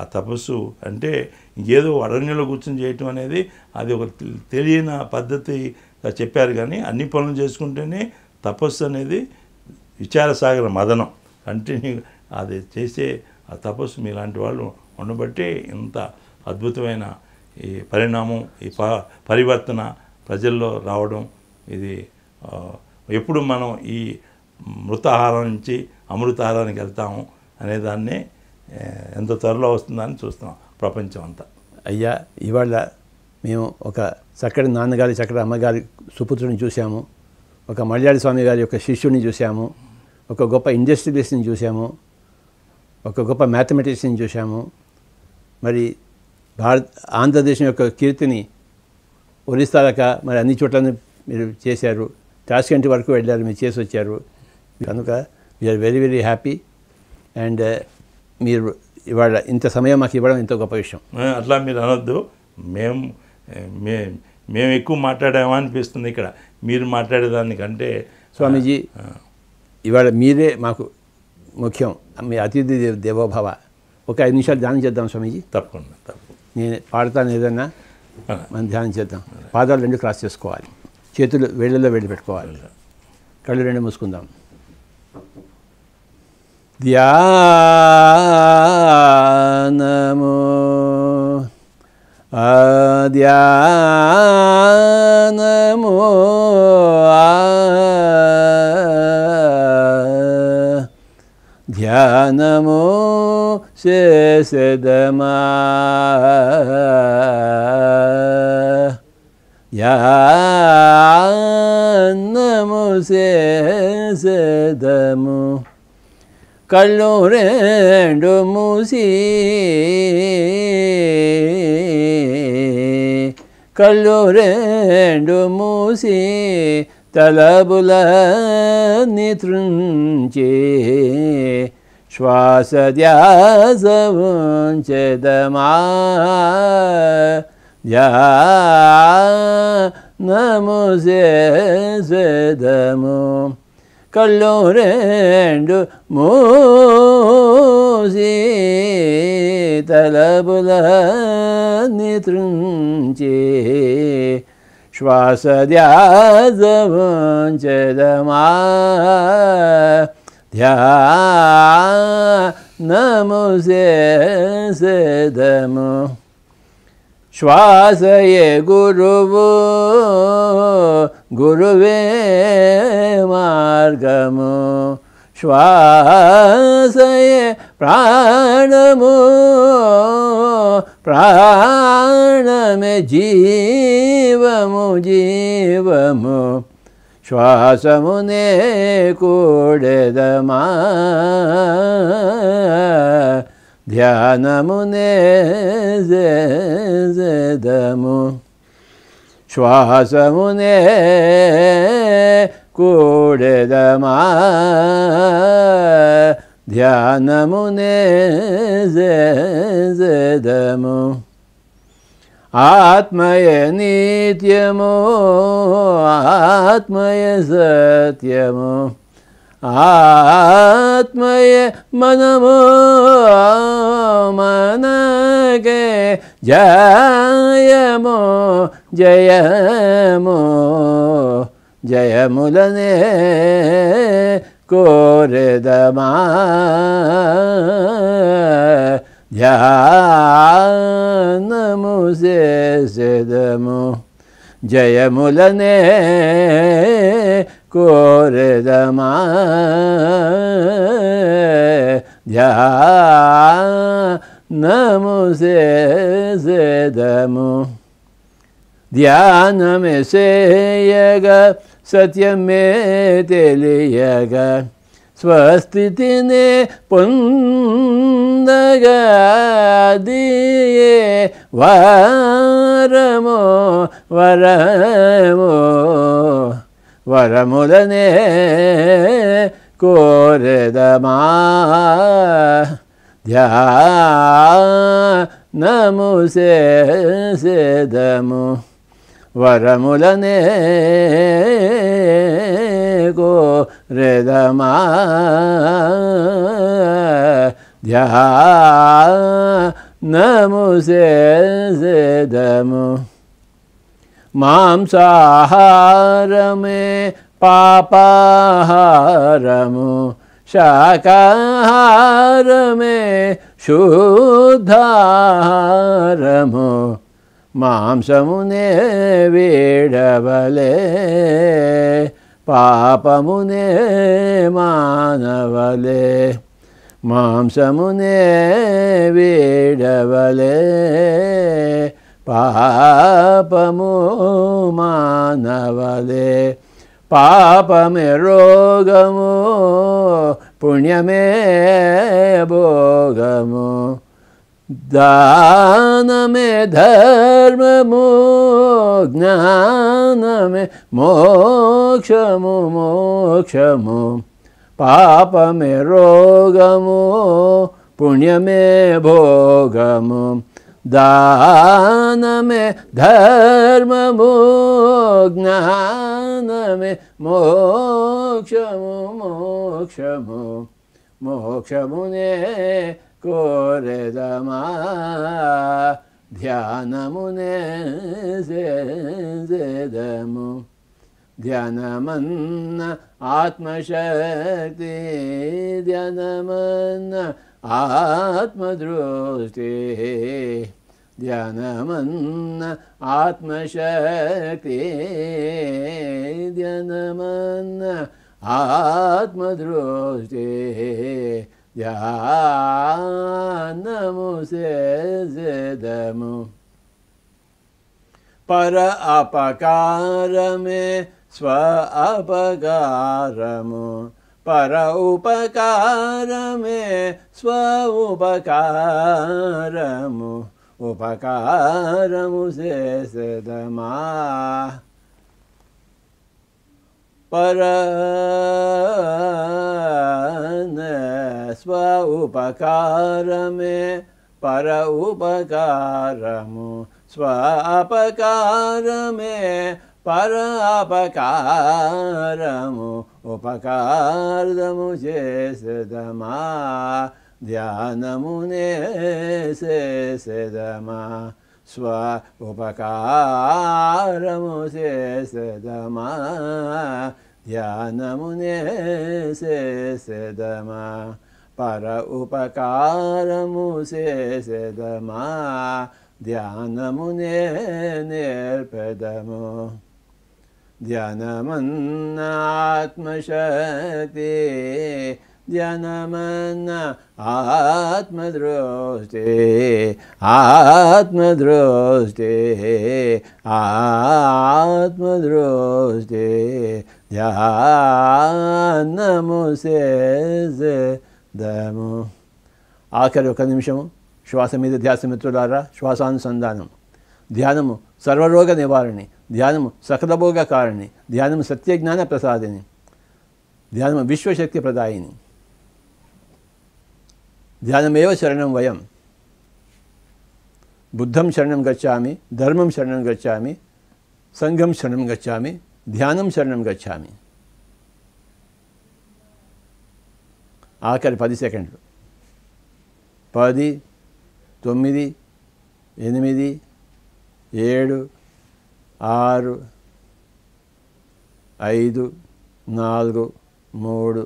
ఆ తపస్సు అంటే ఇంకేదో అరణ్యంలో కూర్చొని చేయటం అనేది అది ఒక తెలియని పద్ధతిగా చెప్పారు కానీ అన్ని పనులు చేసుకుంటేనే తపస్సు అనేది విచారసాగర మదనం కంటిన్యూ అది చేసే ఆ తపస్సు మీలాంటి వాళ్ళు ఉండబట్టి ఇంత అద్భుతమైన ఈ పరిణామం ఈ ప పరివర్తన ప్రజల్లో రావడం ఇది ఎప్పుడు మనం ఈ మృతాహారం నుంచి అమృతాహారానికి వెళ్తాము అనేదాన్ని ఎంత త్వరలో వస్తుందని చూస్తున్నాం ప్రపంచం అంతా అయ్యా ఇవాళ మేము ఒక చక్కటి నాన్నగారి చక్కటి అమ్మగారి సుపుత్రుని చూసాము ఒక మలయాళి స్వామి గారి యొక్క శిష్యుడిని చూసాము ఒక గొప్ప ఇండస్ట్రియలిస్ట్ని చూసాము ఒక గొప్ప మ్యాథమెటిషియన్ చూసాము మరి భారత ఆంధ్రదేశం యొక్క కీర్తిని ఒలిస్తారక మరి అన్ని చోట్ల మీరు చేశారు టాస్కెంట్ వరకు వెళ్ళారు మీరు చేసి వచ్చారు కనుక we are very very happy and మీరు ఇవాళ ఇంత సమయం మాకు ఇవ్వడం ఇంత గొప్ప విషయం అట్లా మీరు అనొద్దు మేము మే మేము ఎక్కువ మాట్లాడామా అనిపిస్తుంది ఇక్కడ మీరు మాట్లాడేదానికంటే స్వామీజీ ఇవాళ మీరే మాకు ముఖ్యం మీ అతిథి దేవోభవ ఒక ఐదు నిమిషాలు ధ్యానం చేద్దాం స్వామీజీ తప్పకుండా తప్పకుండా నేను పాడతాను ఏదన్నా మనం ధ్యానం చేద్దాం పాదాలు రెండు క్రాస్ చేసుకోవాలి చేతులు వేళ్ళలో వేళ్ళు పెట్టుకోవాలి కళ్ళు రెండు మూసుకుందాం ధ్యానమో ధ్యానమో ధ్యానము చేసేదమా యాన్నము చేసేదము కళ్ళు రెండు మూసి కళ్ళు రెండు మూసి తలబుల నితృంచే श्वासद्यासवं चेदमा या नमो सेदमो कल्लो रेण्डु मोसी तलबुल नितृञ्चे श्वासद्यासवं चेदमा नमुदमु श्वासये गुरुवो गुरुवे मार्गमु श्वासये प्राणमु प्राणमे जीवमु जीवमु श्वासमुने कोडद मा ध्यानमुने सदमो श्वासमुने कोडदमा ध्यानमुने सदमो ఆత్మయ నిత్యము ఆత్మయ సత్యము ఆత్మయ మనము మనగే జయము జయము జయములనే కోరెదమా ధ్యానము చేసేదము జయములనే కోరెదమా ధ్యానము చేసేదము ధ్యానమే చేయగా సత్యమే తెలియగా స్వస్థితిని పొంద అందగాదియే వారము వరము వరములనే కోరెదమా ధ్యానము సేదము వరములనే కోరెదమా ध्या नमु सेदमु मांसाहारमे पापाहारमु शाकाहारमे शुद्धाहारमु मांसमुने वेडवले पापमुने मानवले मांसमुने विडवले, पापमु मानवले पापमे रोगमु, पुण्यमे भोगमु दानमे धर्ममु ज्ञानमे मोक्षमु मोक्षमु पापमे रोगमु पुण्य मे दानमे धर्ममु मे मोक्षमु मोक्षमु मोक्षमुने मे ध्यानमुने दमु ध्यानमन्न आत्मशक्ति ध्यानमन्न मन्न आत्मदृष्टि ध्यानमन्न आत्मशक्ति ध्यानमन्न मन्न आत्मदृष्टि ध्यानमु सेदमु पर अपकार స్వ అపకారము పర ఉపకారమే స్వ ఉపకారము ఉపకారము చేసదమా పర స్వ ఉపకారమే పర ఉపకారము స్వ అపకారమే పర అపకారము ఉపకారము చేసేదమా ధ్యానమునే చేసేదమా స్వ ఉపకారము చేసేదమా ధ్యానమునే చేసేదమా పర ఉపకారము చేసేదమా ధ్యానమునే నేర్పెదము ధ్యానమన్న ఆత్మశక్తి ధ్యానమన్న ఆత్మదృష్టి ఆత్మదృష్టి ఆత్మదృష్టి ధ్యానము దము ఆఖరి ఒక నిమిషము శ్వాస మీద ధ్యాసమిత్రులారా శ్వాసానుసంధానం ధ్యానము సర్వరోగ నివారణి ధ్యానము సకలభోగకారిణి ధ్యానము సత్యజ్ఞాన ప్రసాదిని ధ్యానము విశ్వశక్తి ప్రదాయిని ధ్యానమేవ శరణం వయం బుద్ధం శరణం గచ్చామి ధర్మం శరణం గచ్చామి సంఘం శరణం గచ్చామి ధ్యానం శరణం గచ్చామి ఆఖరి పది సెకండ్లు పది తొమ్మిది ఎనిమిది ఏడు ఆరు ఐదు నాలుగు మూడు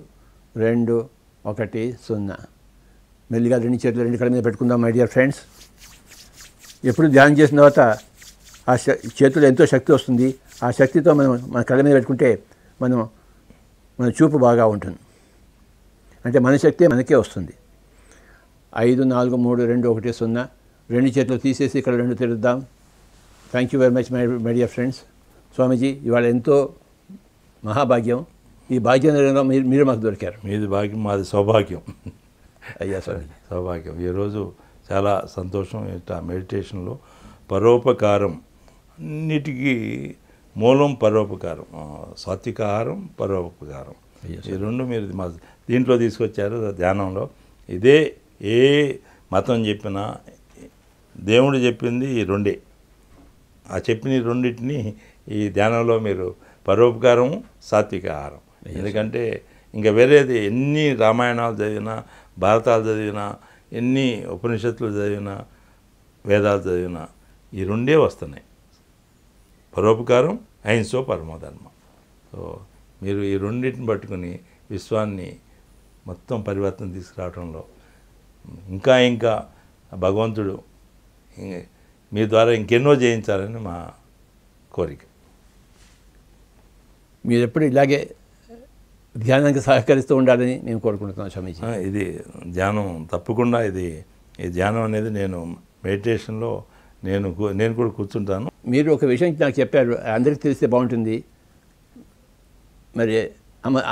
రెండు ఒకటి సున్నా మెల్లిగా రెండు చేతులు రెండు కళ్ళ మీద పెట్టుకుందాం మై డియర్ ఫ్రెండ్స్ ఎప్పుడు ధ్యానం చేసిన తర్వాత ఆ చేతులు ఎంతో శక్తి వస్తుంది ఆ శక్తితో మనం మన కళ్ళ మీద పెట్టుకుంటే మనం మన చూపు బాగా ఉంటుంది అంటే మన శక్తి మనకే వస్తుంది ఐదు నాలుగు మూడు రెండు ఒకటి సున్నా రెండు చేతులు తీసేసి ఇక్కడ రెండు తిరుగుద్దాం thank you very much my media friends Swamiji ఇవాళ ఎంతో మహాభాగ్యం ఈ భాగ్యం మీరు మీరు మాకు దొరికారు మీది భాగ్యం మాది సౌభాగ్యం అయ్యా స్వామి సౌభాగ్యం ఈరోజు చాలా సంతోషం ఇట్లా మెడిటేషన్లో పరోపకారం అన్నిటికీ మూలం పరోపకారం సాత్విక ఆహారం పరోపకారం ఈ రెండు మీరు మా దీంట్లో తీసుకొచ్చారు ధ్యానంలో ఇదే ఏ మతం చెప్పినా దేవుడు చెప్పింది ఈ రెండే ఆ చెప్పిన రెండింటిని ఈ ధ్యానంలో మీరు పరోపకారం సాత్విక ఆహారం ఎందుకంటే ఇంకా వేరేది ఎన్ని రామాయణాలు చదివినా భారతాలు చదివినా ఎన్ని ఉపనిషత్తులు చదివినా వేదాలు చదివినా ఈ రెండే వస్తున్నాయి పరోపకారం అహింసో పరమోధర్మ సో మీరు ఈ రెండింటిని పట్టుకుని విశ్వాన్ని మొత్తం పరివర్తన తీసుకురావడంలో ఇంకా ఇంకా భగవంతుడు మీ ద్వారా ఇంకెన్నో చేయించాలని మా కోరిక మీరు ఎప్పుడు ఇలాగే ధ్యానానికి సహకరిస్తూ ఉండాలని నేను కోరుకుంటున్నాను స్వామీజీ ఇది ధ్యానం తప్పకుండా ఇది ఈ ధ్యానం అనేది నేను మెడిటేషన్లో నేను నేను కూడా కూర్చుంటాను మీరు ఒక విషయం నాకు చెప్పారు అందరికీ తెలిస్తే బాగుంటుంది మరి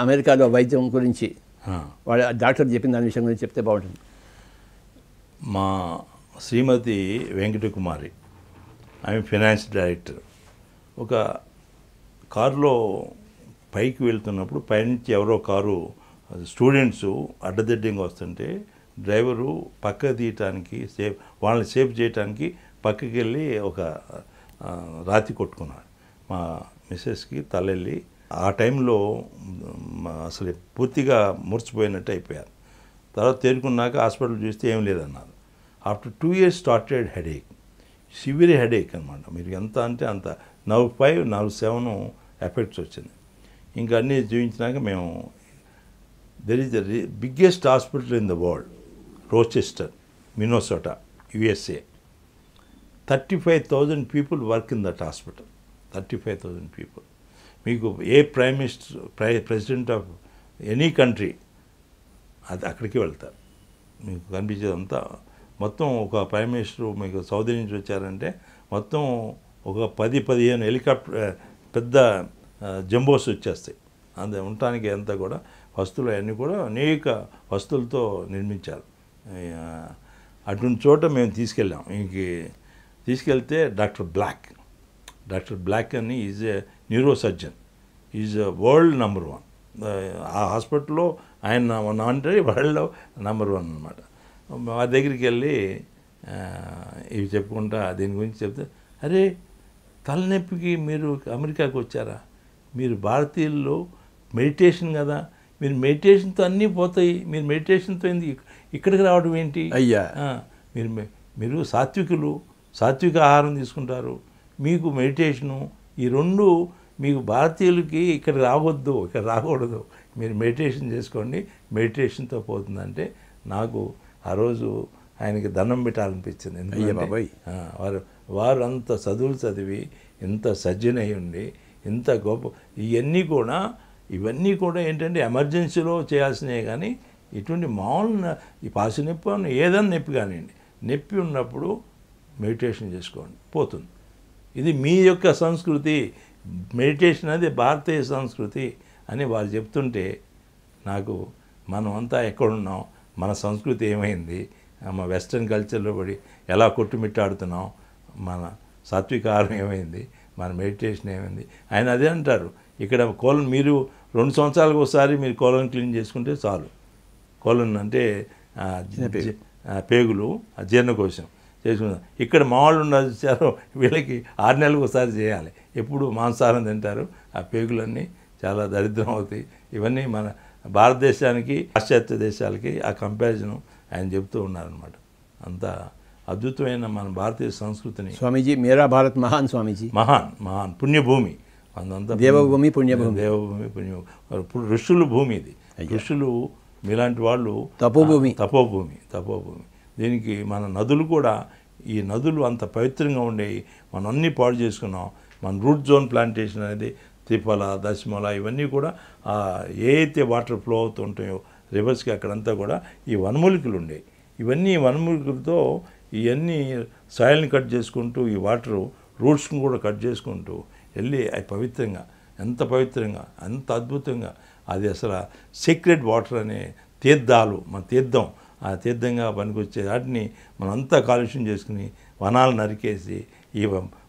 అమెరికాలో వైద్యం గురించి వాళ్ళ డాక్టర్ చెప్పిన దాని విషయం గురించి చెప్తే బాగుంటుంది మా శ్రీమతి వెంకటకుమారి ఆమె ఫినాన్స్ డైరెక్టర్ ఒక కారులో పైకి వెళ్తున్నప్పుడు పైనుంచి ఎవరో కారు స్టూడెంట్స్ అడ్డదిడ్డంగా వస్తుంటే డ్రైవరు పక్క తీయటానికి సేఫ్ వాళ్ళని సేఫ్ చేయటానికి పక్కకి వెళ్ళి ఒక రాతి కొట్టుకున్నాడు మా మిస్సెస్కి తలెళ్ళి ఆ టైంలో అసలు పూర్తిగా మురిచిపోయినట్టు అయిపోయారు తర్వాత తేరుకున్నాక హాస్పిటల్ చూస్తే ఏం లేదన్నారు after two years started headache severe headache అనమాట మీరు ఎంత అంటే అంత నవ్ ఫైవ్ నాలుగు సెవెన్ ఎఫెక్ట్స్ వచ్చింది ఇంకా అన్నీ జీవించినాక మేము there is the biggest hospital in the world Rochester Minnesota USA thirty five thousand people work in that hospital thirty five thousand people మీకు ఏ ప్రైమ్ మినిస్టర్ ప్రై ప్రెసిడెంట్ ఆఫ్ ఎనీ కంట్రీ అది అక్కడికి వెళ్తారు మీకు కనిపించేదంతా మొత్తం ఒక ప్రైమ్ మినిస్టర్ మీకు సౌదీ నుంచి వచ్చారంటే మొత్తం ఒక పది పదిహేను హెలికాప్టర్ పెద్ద జంబోస్ వచ్చేస్తాయి అంత ఉండటానికి అంతా కూడా వస్తువులు అన్నీ కూడా అనేక వస్తువులతో నిర్మించారు అటువంటి చోట మేము తీసుకెళ్ళాం ఇంక తీసుకెళ్తే డాక్టర్ బ్లాక్ డాక్టర్ బ్లాక్ అని is a neuro surgeon is world number one ఆ హాస్పిటల్లో ఆయన అంటే వరల్డ్లో నెంబర్ వన్ అనమాట మా దగ్గరికి వెళ్ళి ఇవి చెప్పుకుంటా దీని గురించి చెప్తే అరే తలనొప్పికి మీరు అమెరికాకు వచ్చారా మీరు భారతీయుల్లో మెడిటేషన్ కదా మీరు మెడిటేషన్తో అన్నీ పోతాయి మీరు మెడిటేషన్తో ఏంది ఇక్కడికి రావడం ఏంటి అయ్యా మీరు మీరు సాత్వికులు సాత్విక ఆహారం తీసుకుంటారు మీకు మెడిటేషను ఈ రెండు మీకు భారతీయులకి ఇక్కడ రావద్దు ఇక్కడ రాకూడదు మీరు మెడిటేషన్ చేసుకోండి మెడిటేషన్తో పోతుందంటే నాకు ఆ రోజు ఆయనకి దండం పెట్టాలనిపించింది బాబాయ్ వారు వారు అంత చదువులు చదివి ఇంత సజ్జనై ఉండి ఇంత గొప్ప ఇవన్నీ కూడా ఇవన్నీ కూడా ఏంటంటే ఎమర్జెన్సీలో చేయాల్సినవి కానీ ఇటువంటి మామూలు ఈ పాసి నొప్పి అని ఏదన్నా నొప్పి కానివ్వండి నొప్పి ఉన్నప్పుడు మెడిటేషన్ చేసుకోండి పోతుంది ఇది మీ యొక్క సంస్కృతి మెడిటేషన్ అది భారతీయ సంస్కృతి అని వారు చెప్తుంటే నాకు మనం అంతా ఎక్కడున్నాం మన సంస్కృతి ఏమైంది మన వెస్ట్రన్ కల్చర్లో పడి ఎలా కొట్టుమిట్టాడుతున్నాం మన సాత్వికారం ఏమైంది మన మెడిటేషన్ ఏమైంది ఆయన అదే అంటారు ఇక్కడ కోలం మీరు రెండు సంవత్సరాలకు ఒకసారి మీరు కోలం క్లీన్ చేసుకుంటే చాలు కోలన్ అంటే పేగులు జీర్ణకోశం చేసుకుందాం ఇక్కడ మామూలు ఉన్నారు వీళ్ళకి ఆరు నెలలకు ఒకసారి చేయాలి ఎప్పుడు మాంసాహారం తింటారు ఆ పేగులన్నీ చాలా దరిద్రం అవుతాయి ఇవన్నీ మన భారతదేశానికి పాశ్చాత్య దేశాలకి ఆ కంపారిజన్ ఆయన చెబుతూ ఉన్నారనమాట అంత అద్భుతమైన మన భారతీయ సంస్కృతిని స్వామీజీ మేరా భారత్ మహాన్ స్వామీజీ మహాన్ మహాన్ పుణ్యభూమి అందంతా దేవభూమి పుణ్యభూమి దేవభూమి పుణ్యభూమి ఋషులు భూమి ఇది ఋషులు మీలాంటి వాళ్ళు తపోభూమి తపోభూమి తపోభూమి దీనికి మన నదులు కూడా ఈ నదులు అంత పవిత్రంగా ఉండేవి మనం అన్నీ పాడు చేసుకున్నాం మన రూట్ జోన్ ప్లాంటేషన్ అనేది త్రిపల దశమల ఇవన్నీ కూడా ఏ అయితే వాటర్ ఫ్లో అవుతుంటాయో రివర్స్కి అక్కడంతా కూడా ఈ వనమూలికలు ఉండేవి ఇవన్నీ వనమూలికలతో ఇవన్నీ సాయిల్ని కట్ చేసుకుంటూ ఈ వాటరు రూట్స్ని కూడా కట్ చేసుకుంటూ వెళ్ళి అవి పవిత్రంగా ఎంత పవిత్రంగా ఎంత అద్భుతంగా అది అసలు సీక్రెట్ వాటర్ అనే తీర్థాలు మన తీర్థం ఆ తీర్థంగా పనికొచ్చే వాటిని అంతా కాలుష్యం చేసుకుని వనాలు నరికేసి ఈ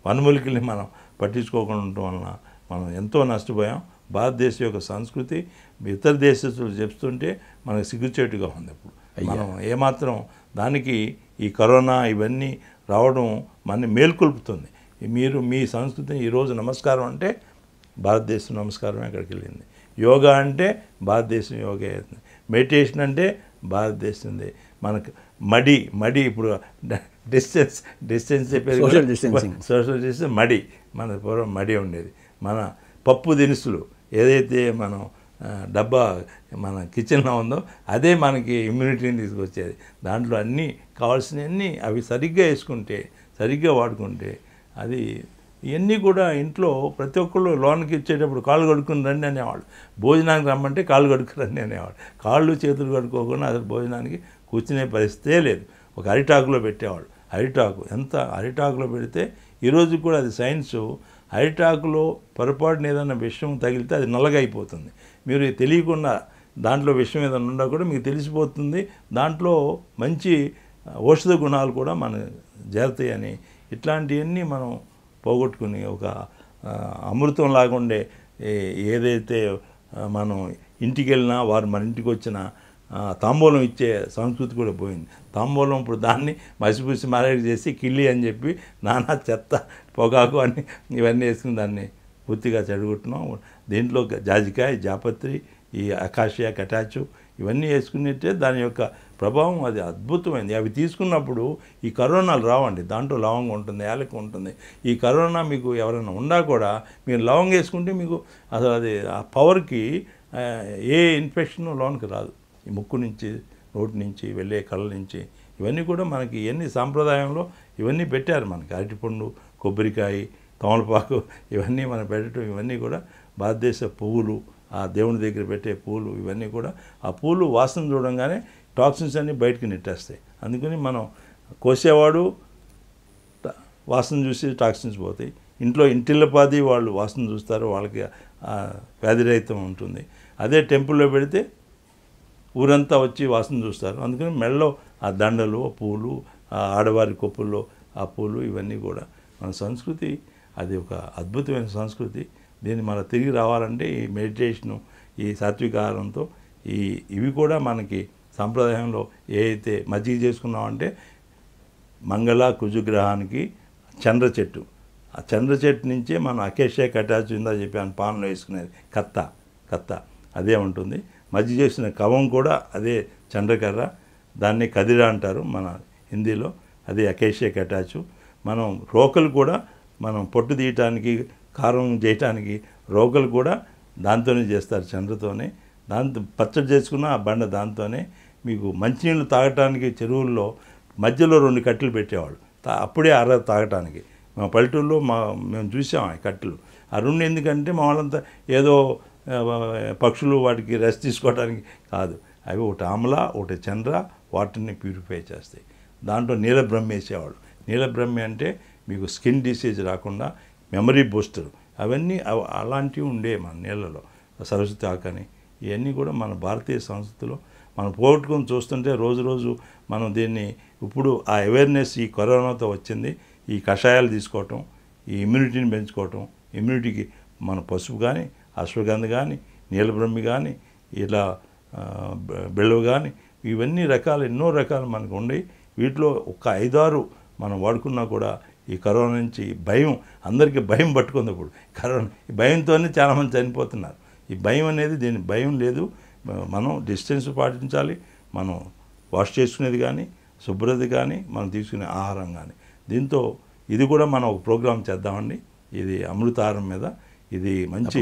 వనమూలికల్ని మనం పట్టించుకోకుండా ఉండటం వలన మనం ఎంతో నష్టపోయాం భారతదేశం యొక్క సంస్కృతి ఇతర దేశస్తులు చెప్తుంటే మనకు సిగ్గుచేటుగా ఉంది అప్పుడు మనం ఏమాత్రం దానికి ఈ కరోనా ఇవన్నీ రావడం మన మేల్కొల్పుతుంది మీరు మీ సంస్కృతిని ఈరోజు నమస్కారం అంటే భారతదేశం నమస్కారం ఎక్కడికి వెళ్ళింది యోగా అంటే భారతదేశం యోగా అవుతుంది మెడిటేషన్ అంటే భారతదేశంది మనకు మడి మడి ఇప్పుడు distance distance social social distance మడి మన పూర్వం మడి ఉండేది మన పప్పు దినుసులు ఏదైతే మనం డబ్బా మన కిచెన్లో ఉందో అదే మనకి ఇమ్యూనిటీని తీసుకొచ్చేది దాంట్లో అన్నీ కావాల్సినవన్నీ అవి సరిగ్గా వేసుకుంటే సరిగ్గా వాడుకుంటే అది ఇవన్నీ కూడా ఇంట్లో ప్రతి ఒక్కళ్ళు లోన్కి ఇచ్చేటప్పుడు కాళ్ళు కడుక్కుని రండి అనేవాళ్ళు భోజనానికి రమ్మంటే కాళ్ళు కడుక్కుని రండి అనేవాడు కాళ్ళు చేతులు కడుక్కోకుండా అసలు భోజనానికి కూర్చునే పరిస్థితే లేదు ఒక అరిటాకులో పెట్టేవాళ్ళు అరిటాకు ఎంత అరిటాకులో పెడితే ఈరోజు కూడా అది సైన్సు అరిటాకులో పొరపాటున ఏదైనా విషయం తగిలితే అది నల్లగా అయిపోతుంది మీరు తెలియకుండా దాంట్లో విషయం ఏదైనా ఉన్నా కూడా మీకు తెలిసిపోతుంది దాంట్లో మంచి ఔషధ గుణాలు కూడా మన జరుగుతాయని ఇట్లాంటివన్నీ మనం పోగొట్టుకుని ఒక అమృతం లాగుండే ఏదైతే మనం ఇంటికి వెళ్ళినా వారు మన ఇంటికి వచ్చినా తాంబూలం ఇచ్చే సంస్కృతి కూడా పోయింది తాంబూలం ఇప్పుడు దాన్ని మసిపూసి మరేడు చేసి కిళ్ళి అని చెప్పి నానా చెత్త పొగాకు అని ఇవన్నీ వేసుకుని దాన్ని పూర్తిగా చెడగొట్టినాం దీంట్లో జాజికాయ జాపత్రి ఈ అకాషియా కటాచు ఇవన్నీ వేసుకునేట్టే దాని యొక్క ప్రభావం అది అద్భుతమైంది అవి తీసుకున్నప్పుడు ఈ కరోనాలు రావండి దాంట్లో లవంగ ఉంటుంది యాలకు ఉంటుంది ఈ కరోనా మీకు ఎవరైనా ఉన్నా కూడా మీరు లవంగ వేసుకుంటే మీకు అసలు అది ఆ పవర్కి ఏ ఇన్ఫెక్షన్ లోనికి రాదు ఈ ముక్కు నుంచి నోటి నుంచి వెళ్ళే కళ్ళ నుంచి ఇవన్నీ కూడా మనకి ఇవన్నీ సాంప్రదాయంలో ఇవన్నీ పెట్టారు మనకి అరటిపండు కొబ్బరికాయ తమలపాకు ఇవన్నీ మనం పెట్టడం ఇవన్నీ కూడా భారతదేశ పువ్వులు ఆ దేవుని దగ్గర పెట్టే పూలు ఇవన్నీ కూడా ఆ పూలు వాసన చూడంగానే టాక్సిన్స్ అన్నీ బయటకు నెట్టేస్తాయి అందుకని మనం కోసేవాడు వాసన చూసి టాక్సిన్స్ పోతాయి ఇంట్లో ఇంటిల్లపాది వాళ్ళు వాసన చూస్తారు వాళ్ళకి వ్యాధిరహితం ఉంటుంది అదే టెంపుల్లో పెడితే ఊరంతా వచ్చి వాసన చూస్తారు అందుకని మెడలో ఆ దండలు పూలు ఆ ఆడవారి కొప్పుల్లో ఆ పూలు ఇవన్నీ కూడా మన సంస్కృతి అది ఒక అద్భుతమైన సంస్కృతి దీన్ని మన తిరిగి రావాలంటే ఈ మెడిటేషను ఈ సాత్విక ఆహారంతో ఈ ఇవి కూడా మనకి సాంప్రదాయంలో ఏ అయితే మజ్జిగ చేసుకున్నామంటే మంగళ కుజుగ్రహానికి చంద్ర చెట్టు ఆ చంద్ర చెట్టు నుంచే మనం అకేషే చెప్పి అని పానలో వేసుకునేది కత్త కత్త అదే ఉంటుంది మధ్య చేసిన కవం కూడా అదే చంద్రకర్ర దాన్ని కదిర అంటారు మన హిందీలో అది అకేషియా కటాచు మనం రోకలు కూడా మనం పొట్టు తీయటానికి కారం చేయటానికి రోకలు కూడా దాంతోనే చేస్తారు చంద్రతోనే దాంతో పచ్చడి చేసుకున్న ఆ బండ దాంతోనే మీకు మంచినీళ్ళు తాగటానికి చెరువుల్లో మధ్యలో రెండు కట్టెలు పెట్టేవాళ్ళు తా అప్పుడే అర తాగటానికి మా పల్లెటూరులో మా మేము చూసాం ఆ కట్టెలు ఆ రెండు ఎందుకంటే మా వాళ్ళంతా ఏదో పక్షులు వాటికి రెస్ట్ తీసుకోవడానికి కాదు అవి ఒకటి ఆమ్ల ఒకటి చంద్ర వాటిని ప్యూరిఫై చేస్తాయి దాంట్లో నీలబ్రహ్మ వేసేవాడు నీలబ్రహ్మ అంటే మీకు స్కిన్ డిసీజ్ రాకుండా మెమరీ బూస్టర్ అవన్నీ అలాంటివి ఉండేవి మన నీళ్ళలో సరస్వతి ఆకని ఇవన్నీ కూడా మన భారతీయ సంస్కృతిలో మనం పోగొట్టుకొని చూస్తుంటే రోజు రోజు మనం దీన్ని ఇప్పుడు ఆ అవేర్నెస్ ఈ కరోనాతో వచ్చింది ఈ కషాయాలు తీసుకోవటం ఈ ఇమ్యూనిటీని పెంచుకోవటం ఇమ్యూనిటీకి మన పసుపు కానీ అశ్వగంధ కానీ నీలబ్రహ్మి కానీ ఇలా బెళ్ళవు కానీ ఇవన్నీ రకాలు ఎన్నో రకాలు మనకు ఉండి వీటిలో ఒక ఐదారు మనం వాడుకున్నా కూడా ఈ కరోనా నుంచి భయం అందరికీ భయం పట్టుకుంది ఇప్పుడు కరోనా ఈ భయంతోనే చాలామంది చనిపోతున్నారు ఈ భయం అనేది దీని భయం లేదు మనం డిస్టెన్స్ పాటించాలి మనం వాష్ చేసుకునేది కానీ శుభ్రత కానీ మనం తీసుకునే ఆహారం కానీ దీంతో ఇది కూడా మనం ఒక ప్రోగ్రాం చేద్దామండి ఇది అమృతహారం మీద ఇది మంచి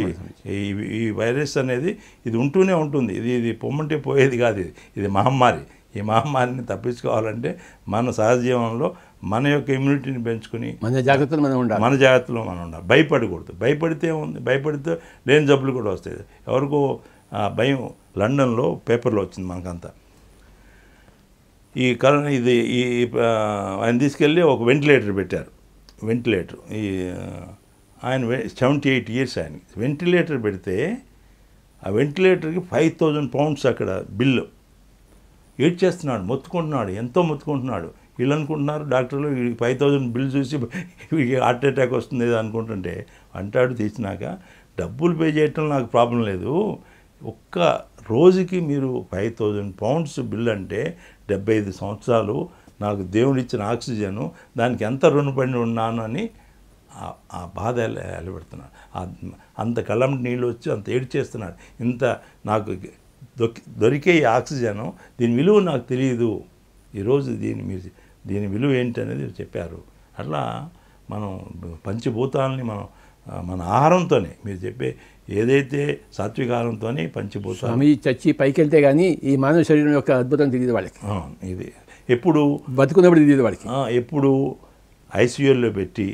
ఈ వైరస్ అనేది ఇది ఉంటూనే ఉంటుంది ఇది ఇది పొమ్మంటే పోయేది కాదు ఇది ఇది మహమ్మారి ఈ మహమ్మారిని తప్పించుకోవాలంటే మన జీవనంలో మన యొక్క ఇమ్యూనిటీని పెంచుకుని మన జాగ్రత్తలు మనం ఉండాలి మన జాగ్రత్తలో మనం ఉండాలి భయపడకూడదు భయపడితే ఉంది భయపడితే లేని జబ్బులు కూడా వస్తాయి ఎవరికో భయం లండన్లో పేపర్లో వచ్చింది మనకంతా ఈ కరోనా ఇది ఈ ఆయన తీసుకెళ్ళి ఒక వెంటిలేటర్ పెట్టారు వెంటిలేటర్ ఈ ఆయన సెవెంటీ ఎయిట్ ఇయర్స్ ఆయన వెంటిలేటర్ పెడితే ఆ వెంటిలేటర్కి ఫైవ్ థౌజండ్ పౌండ్స్ అక్కడ బిల్లు ఏడ్ చేస్తున్నాడు మొత్తుకుంటున్నాడు ఎంతో మొత్తుకుంటున్నాడు వీళ్ళు అనుకుంటున్నారు డాక్టర్లు వీడికి ఫైవ్ థౌజండ్ బిల్ చూసి వీడికి హార్ట్ అటాక్ వస్తుంది అనుకుంటుంటే అంటాడు తీసినాక డబ్బులు పే చేయటం నాకు ప్రాబ్లం లేదు ఒక్క రోజుకి మీరు ఫైవ్ థౌజండ్ పౌండ్స్ బిల్ అంటే డెబ్బై ఐదు సంవత్సరాలు నాకు దేవుడిచ్చిన ఆక్సిజను దానికి ఎంత రుణపడి ఉన్నాను అని ఆ బాధ వెళ్ళబెడుతున్నాడు అంత కళ్ళం నీళ్ళు వచ్చి అంత ఏడ్చేస్తున్నాడు ఇంత నాకు దొరికే ఆక్సిజన్ దీని విలువ నాకు తెలియదు ఈరోజు దీని మీరు దీని విలువ ఏంటి అనేది చెప్పారు అట్లా మనం పంచభూతాలని మనం మన ఆహారంతోనే మీరు చెప్పే ఏదైతే సాత్విక ఆహారంతోనే పంచభూతాలు స్వామి చచ్చి పైకి వెళ్తే కానీ ఈ మానవ శరీరం యొక్క అద్భుతం తెలియదు వాళ్ళకి ఇది ఎప్పుడు బతుకున్నప్పుడు తెలియదు వాళ్ళకి ఎప్పుడు ఐసీయూలో పెట్టి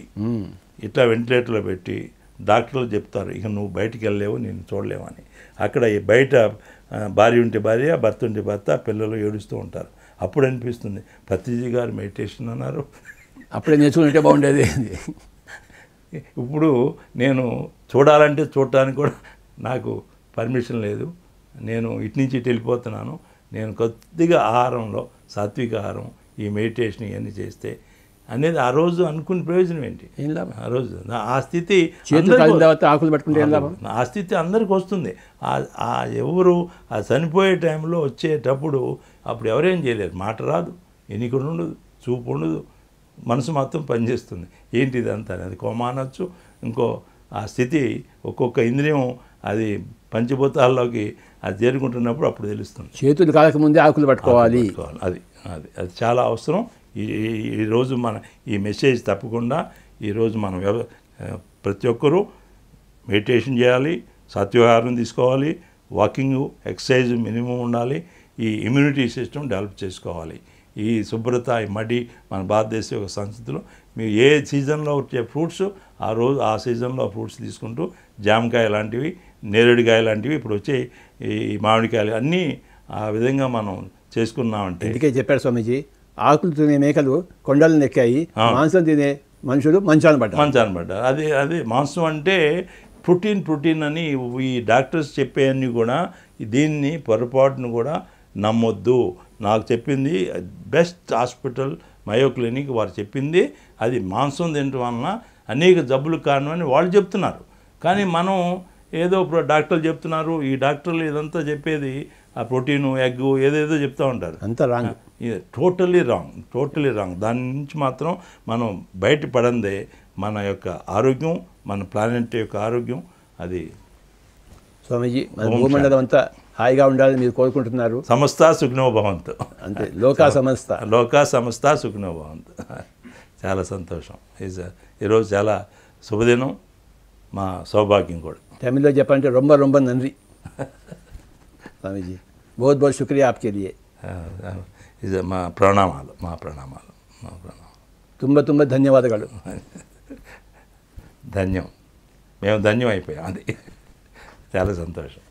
ఇట్లా వెంటిలేటర్లో పెట్టి డాక్టర్లు చెప్తారు ఇక నువ్వు బయటికి వెళ్ళలేవు నేను చూడలేవని అక్కడ బయట భార్య ఉంటే భార్య భర్త ఉంటే భర్త పిల్లలు ఏడుస్తూ ఉంటారు అప్పుడు అనిపిస్తుంది పతిజీ గారు మెడిటేషన్ అన్నారు అప్పుడే నేర్చుకుంటే బాగుండేది ఇప్పుడు నేను చూడాలంటే చూడటానికి కూడా నాకు పర్మిషన్ లేదు నేను ఇటు నుంచి ఇటు వెళ్ళిపోతున్నాను నేను కొద్దిగా ఆహారంలో సాత్విక ఆహారం ఈ మెడిటేషన్ ఇవన్నీ చేస్తే అనేది ఆ రోజు అనుకునే ప్రయోజనం ఏంటి ఆ రోజు ఆ స్థితి ఆకులు పట్టుకుంటే ఆ స్థితి అందరికి వస్తుంది ఆ ఎవరు ఆ చనిపోయే టైంలో వచ్చేటప్పుడు అప్పుడు ఎవరేం చేయలేరు మాట రాదు ఎన్నిక ఉండదు చూపు ఉండదు మనసు మాత్రం పనిచేస్తుంది ఏంటి ఇదంతా అది కోమానొచ్చు ఇంకో ఆ స్థితి ఒక్కొక్క ఇంద్రియం అది పంచభూతాల్లోకి అది చేరుకుంటున్నప్పుడు అప్పుడు తెలుస్తుంది చేతులు కాలకముందే ఆకులు పట్టుకోవాలి అది అది అది చాలా అవసరం ఈ ఈరోజు మన ఈ మెసేజ్ తప్పకుండా ఈరోజు మనం ప్రతి ఒక్కరూ మెడిటేషన్ చేయాలి సత్యోహారం తీసుకోవాలి వాకింగ్ ఎక్సర్సైజ్ మినిమం ఉండాలి ఈ ఇమ్యూనిటీ సిస్టమ్ డెవలప్ చేసుకోవాలి ఈ శుభ్రత ఈ మడి మన భారతదేశ యొక్క సంస్కృతిలో మీరు ఏ సీజన్లో వచ్చే ఫ్రూట్స్ ఆ రోజు ఆ సీజన్లో ఫ్రూట్స్ తీసుకుంటూ జామకాయ లాంటివి నేరేడుకాయ లాంటివి ఇప్పుడు వచ్చే ఈ మామిడికాయలు అన్నీ ఆ విధంగా మనం చేసుకున్నామంటే ఇందుకే చెప్పారు స్వామీజీ ఆకులు తినే మేకలు కొండలను ఎక్కాయి మాంసం తినే మనుషులు మంచాన పడ్డారు మంచాన పడ్డారు అది అది మాంసం అంటే ప్రోటీన్ ప్రోటీన్ అని ఈ డాక్టర్స్ చెప్పేవన్నీ కూడా దీన్ని పొరపాటును కూడా నమ్మొద్దు నాకు చెప్పింది బెస్ట్ హాస్పిటల్ మయో క్లినిక్ వారు చెప్పింది అది మాంసం తినటం వలన అనేక జబ్బులు కారణమని వాళ్ళు చెప్తున్నారు కానీ మనం ఏదో డాక్టర్లు చెప్తున్నారు ఈ డాక్టర్లు ఇదంతా చెప్పేది ఆ ప్రోటీన్ ఎగ్ ఏదేదో చెప్తూ ఉంటారు అంత wrong totally wrong totally wrong దాని నుంచి మాత్రం మనం బయటపడందే మన యొక్క ఆరోగ్యం మన ప్లానెట్ యొక్క ఆరోగ్యం అది స్వామీజీ భూమండలం అంతా హాయిగా ఉండాలని మీరు కోరుకుంటున్నారు సమస్త సుగ్నోభవంతు అంతే లోకా సమస్త లోకా సమస్త సుగ్నోభవంతు చాలా సంతోషం ఈరోజు చాలా శుభదినం మా సౌభాగ్యం కూడా తమిళ్లో చెప్పాలంటే రొమ్మ రొమ్మ నంది स्वामी जी बहुत बहुत शुक्रिया आपके लिए हाँ, हाँ, प्रणाम महा प्रणाम तुम तुम धन्यवाद धन्यवाद मैं धन्य चाल सतोष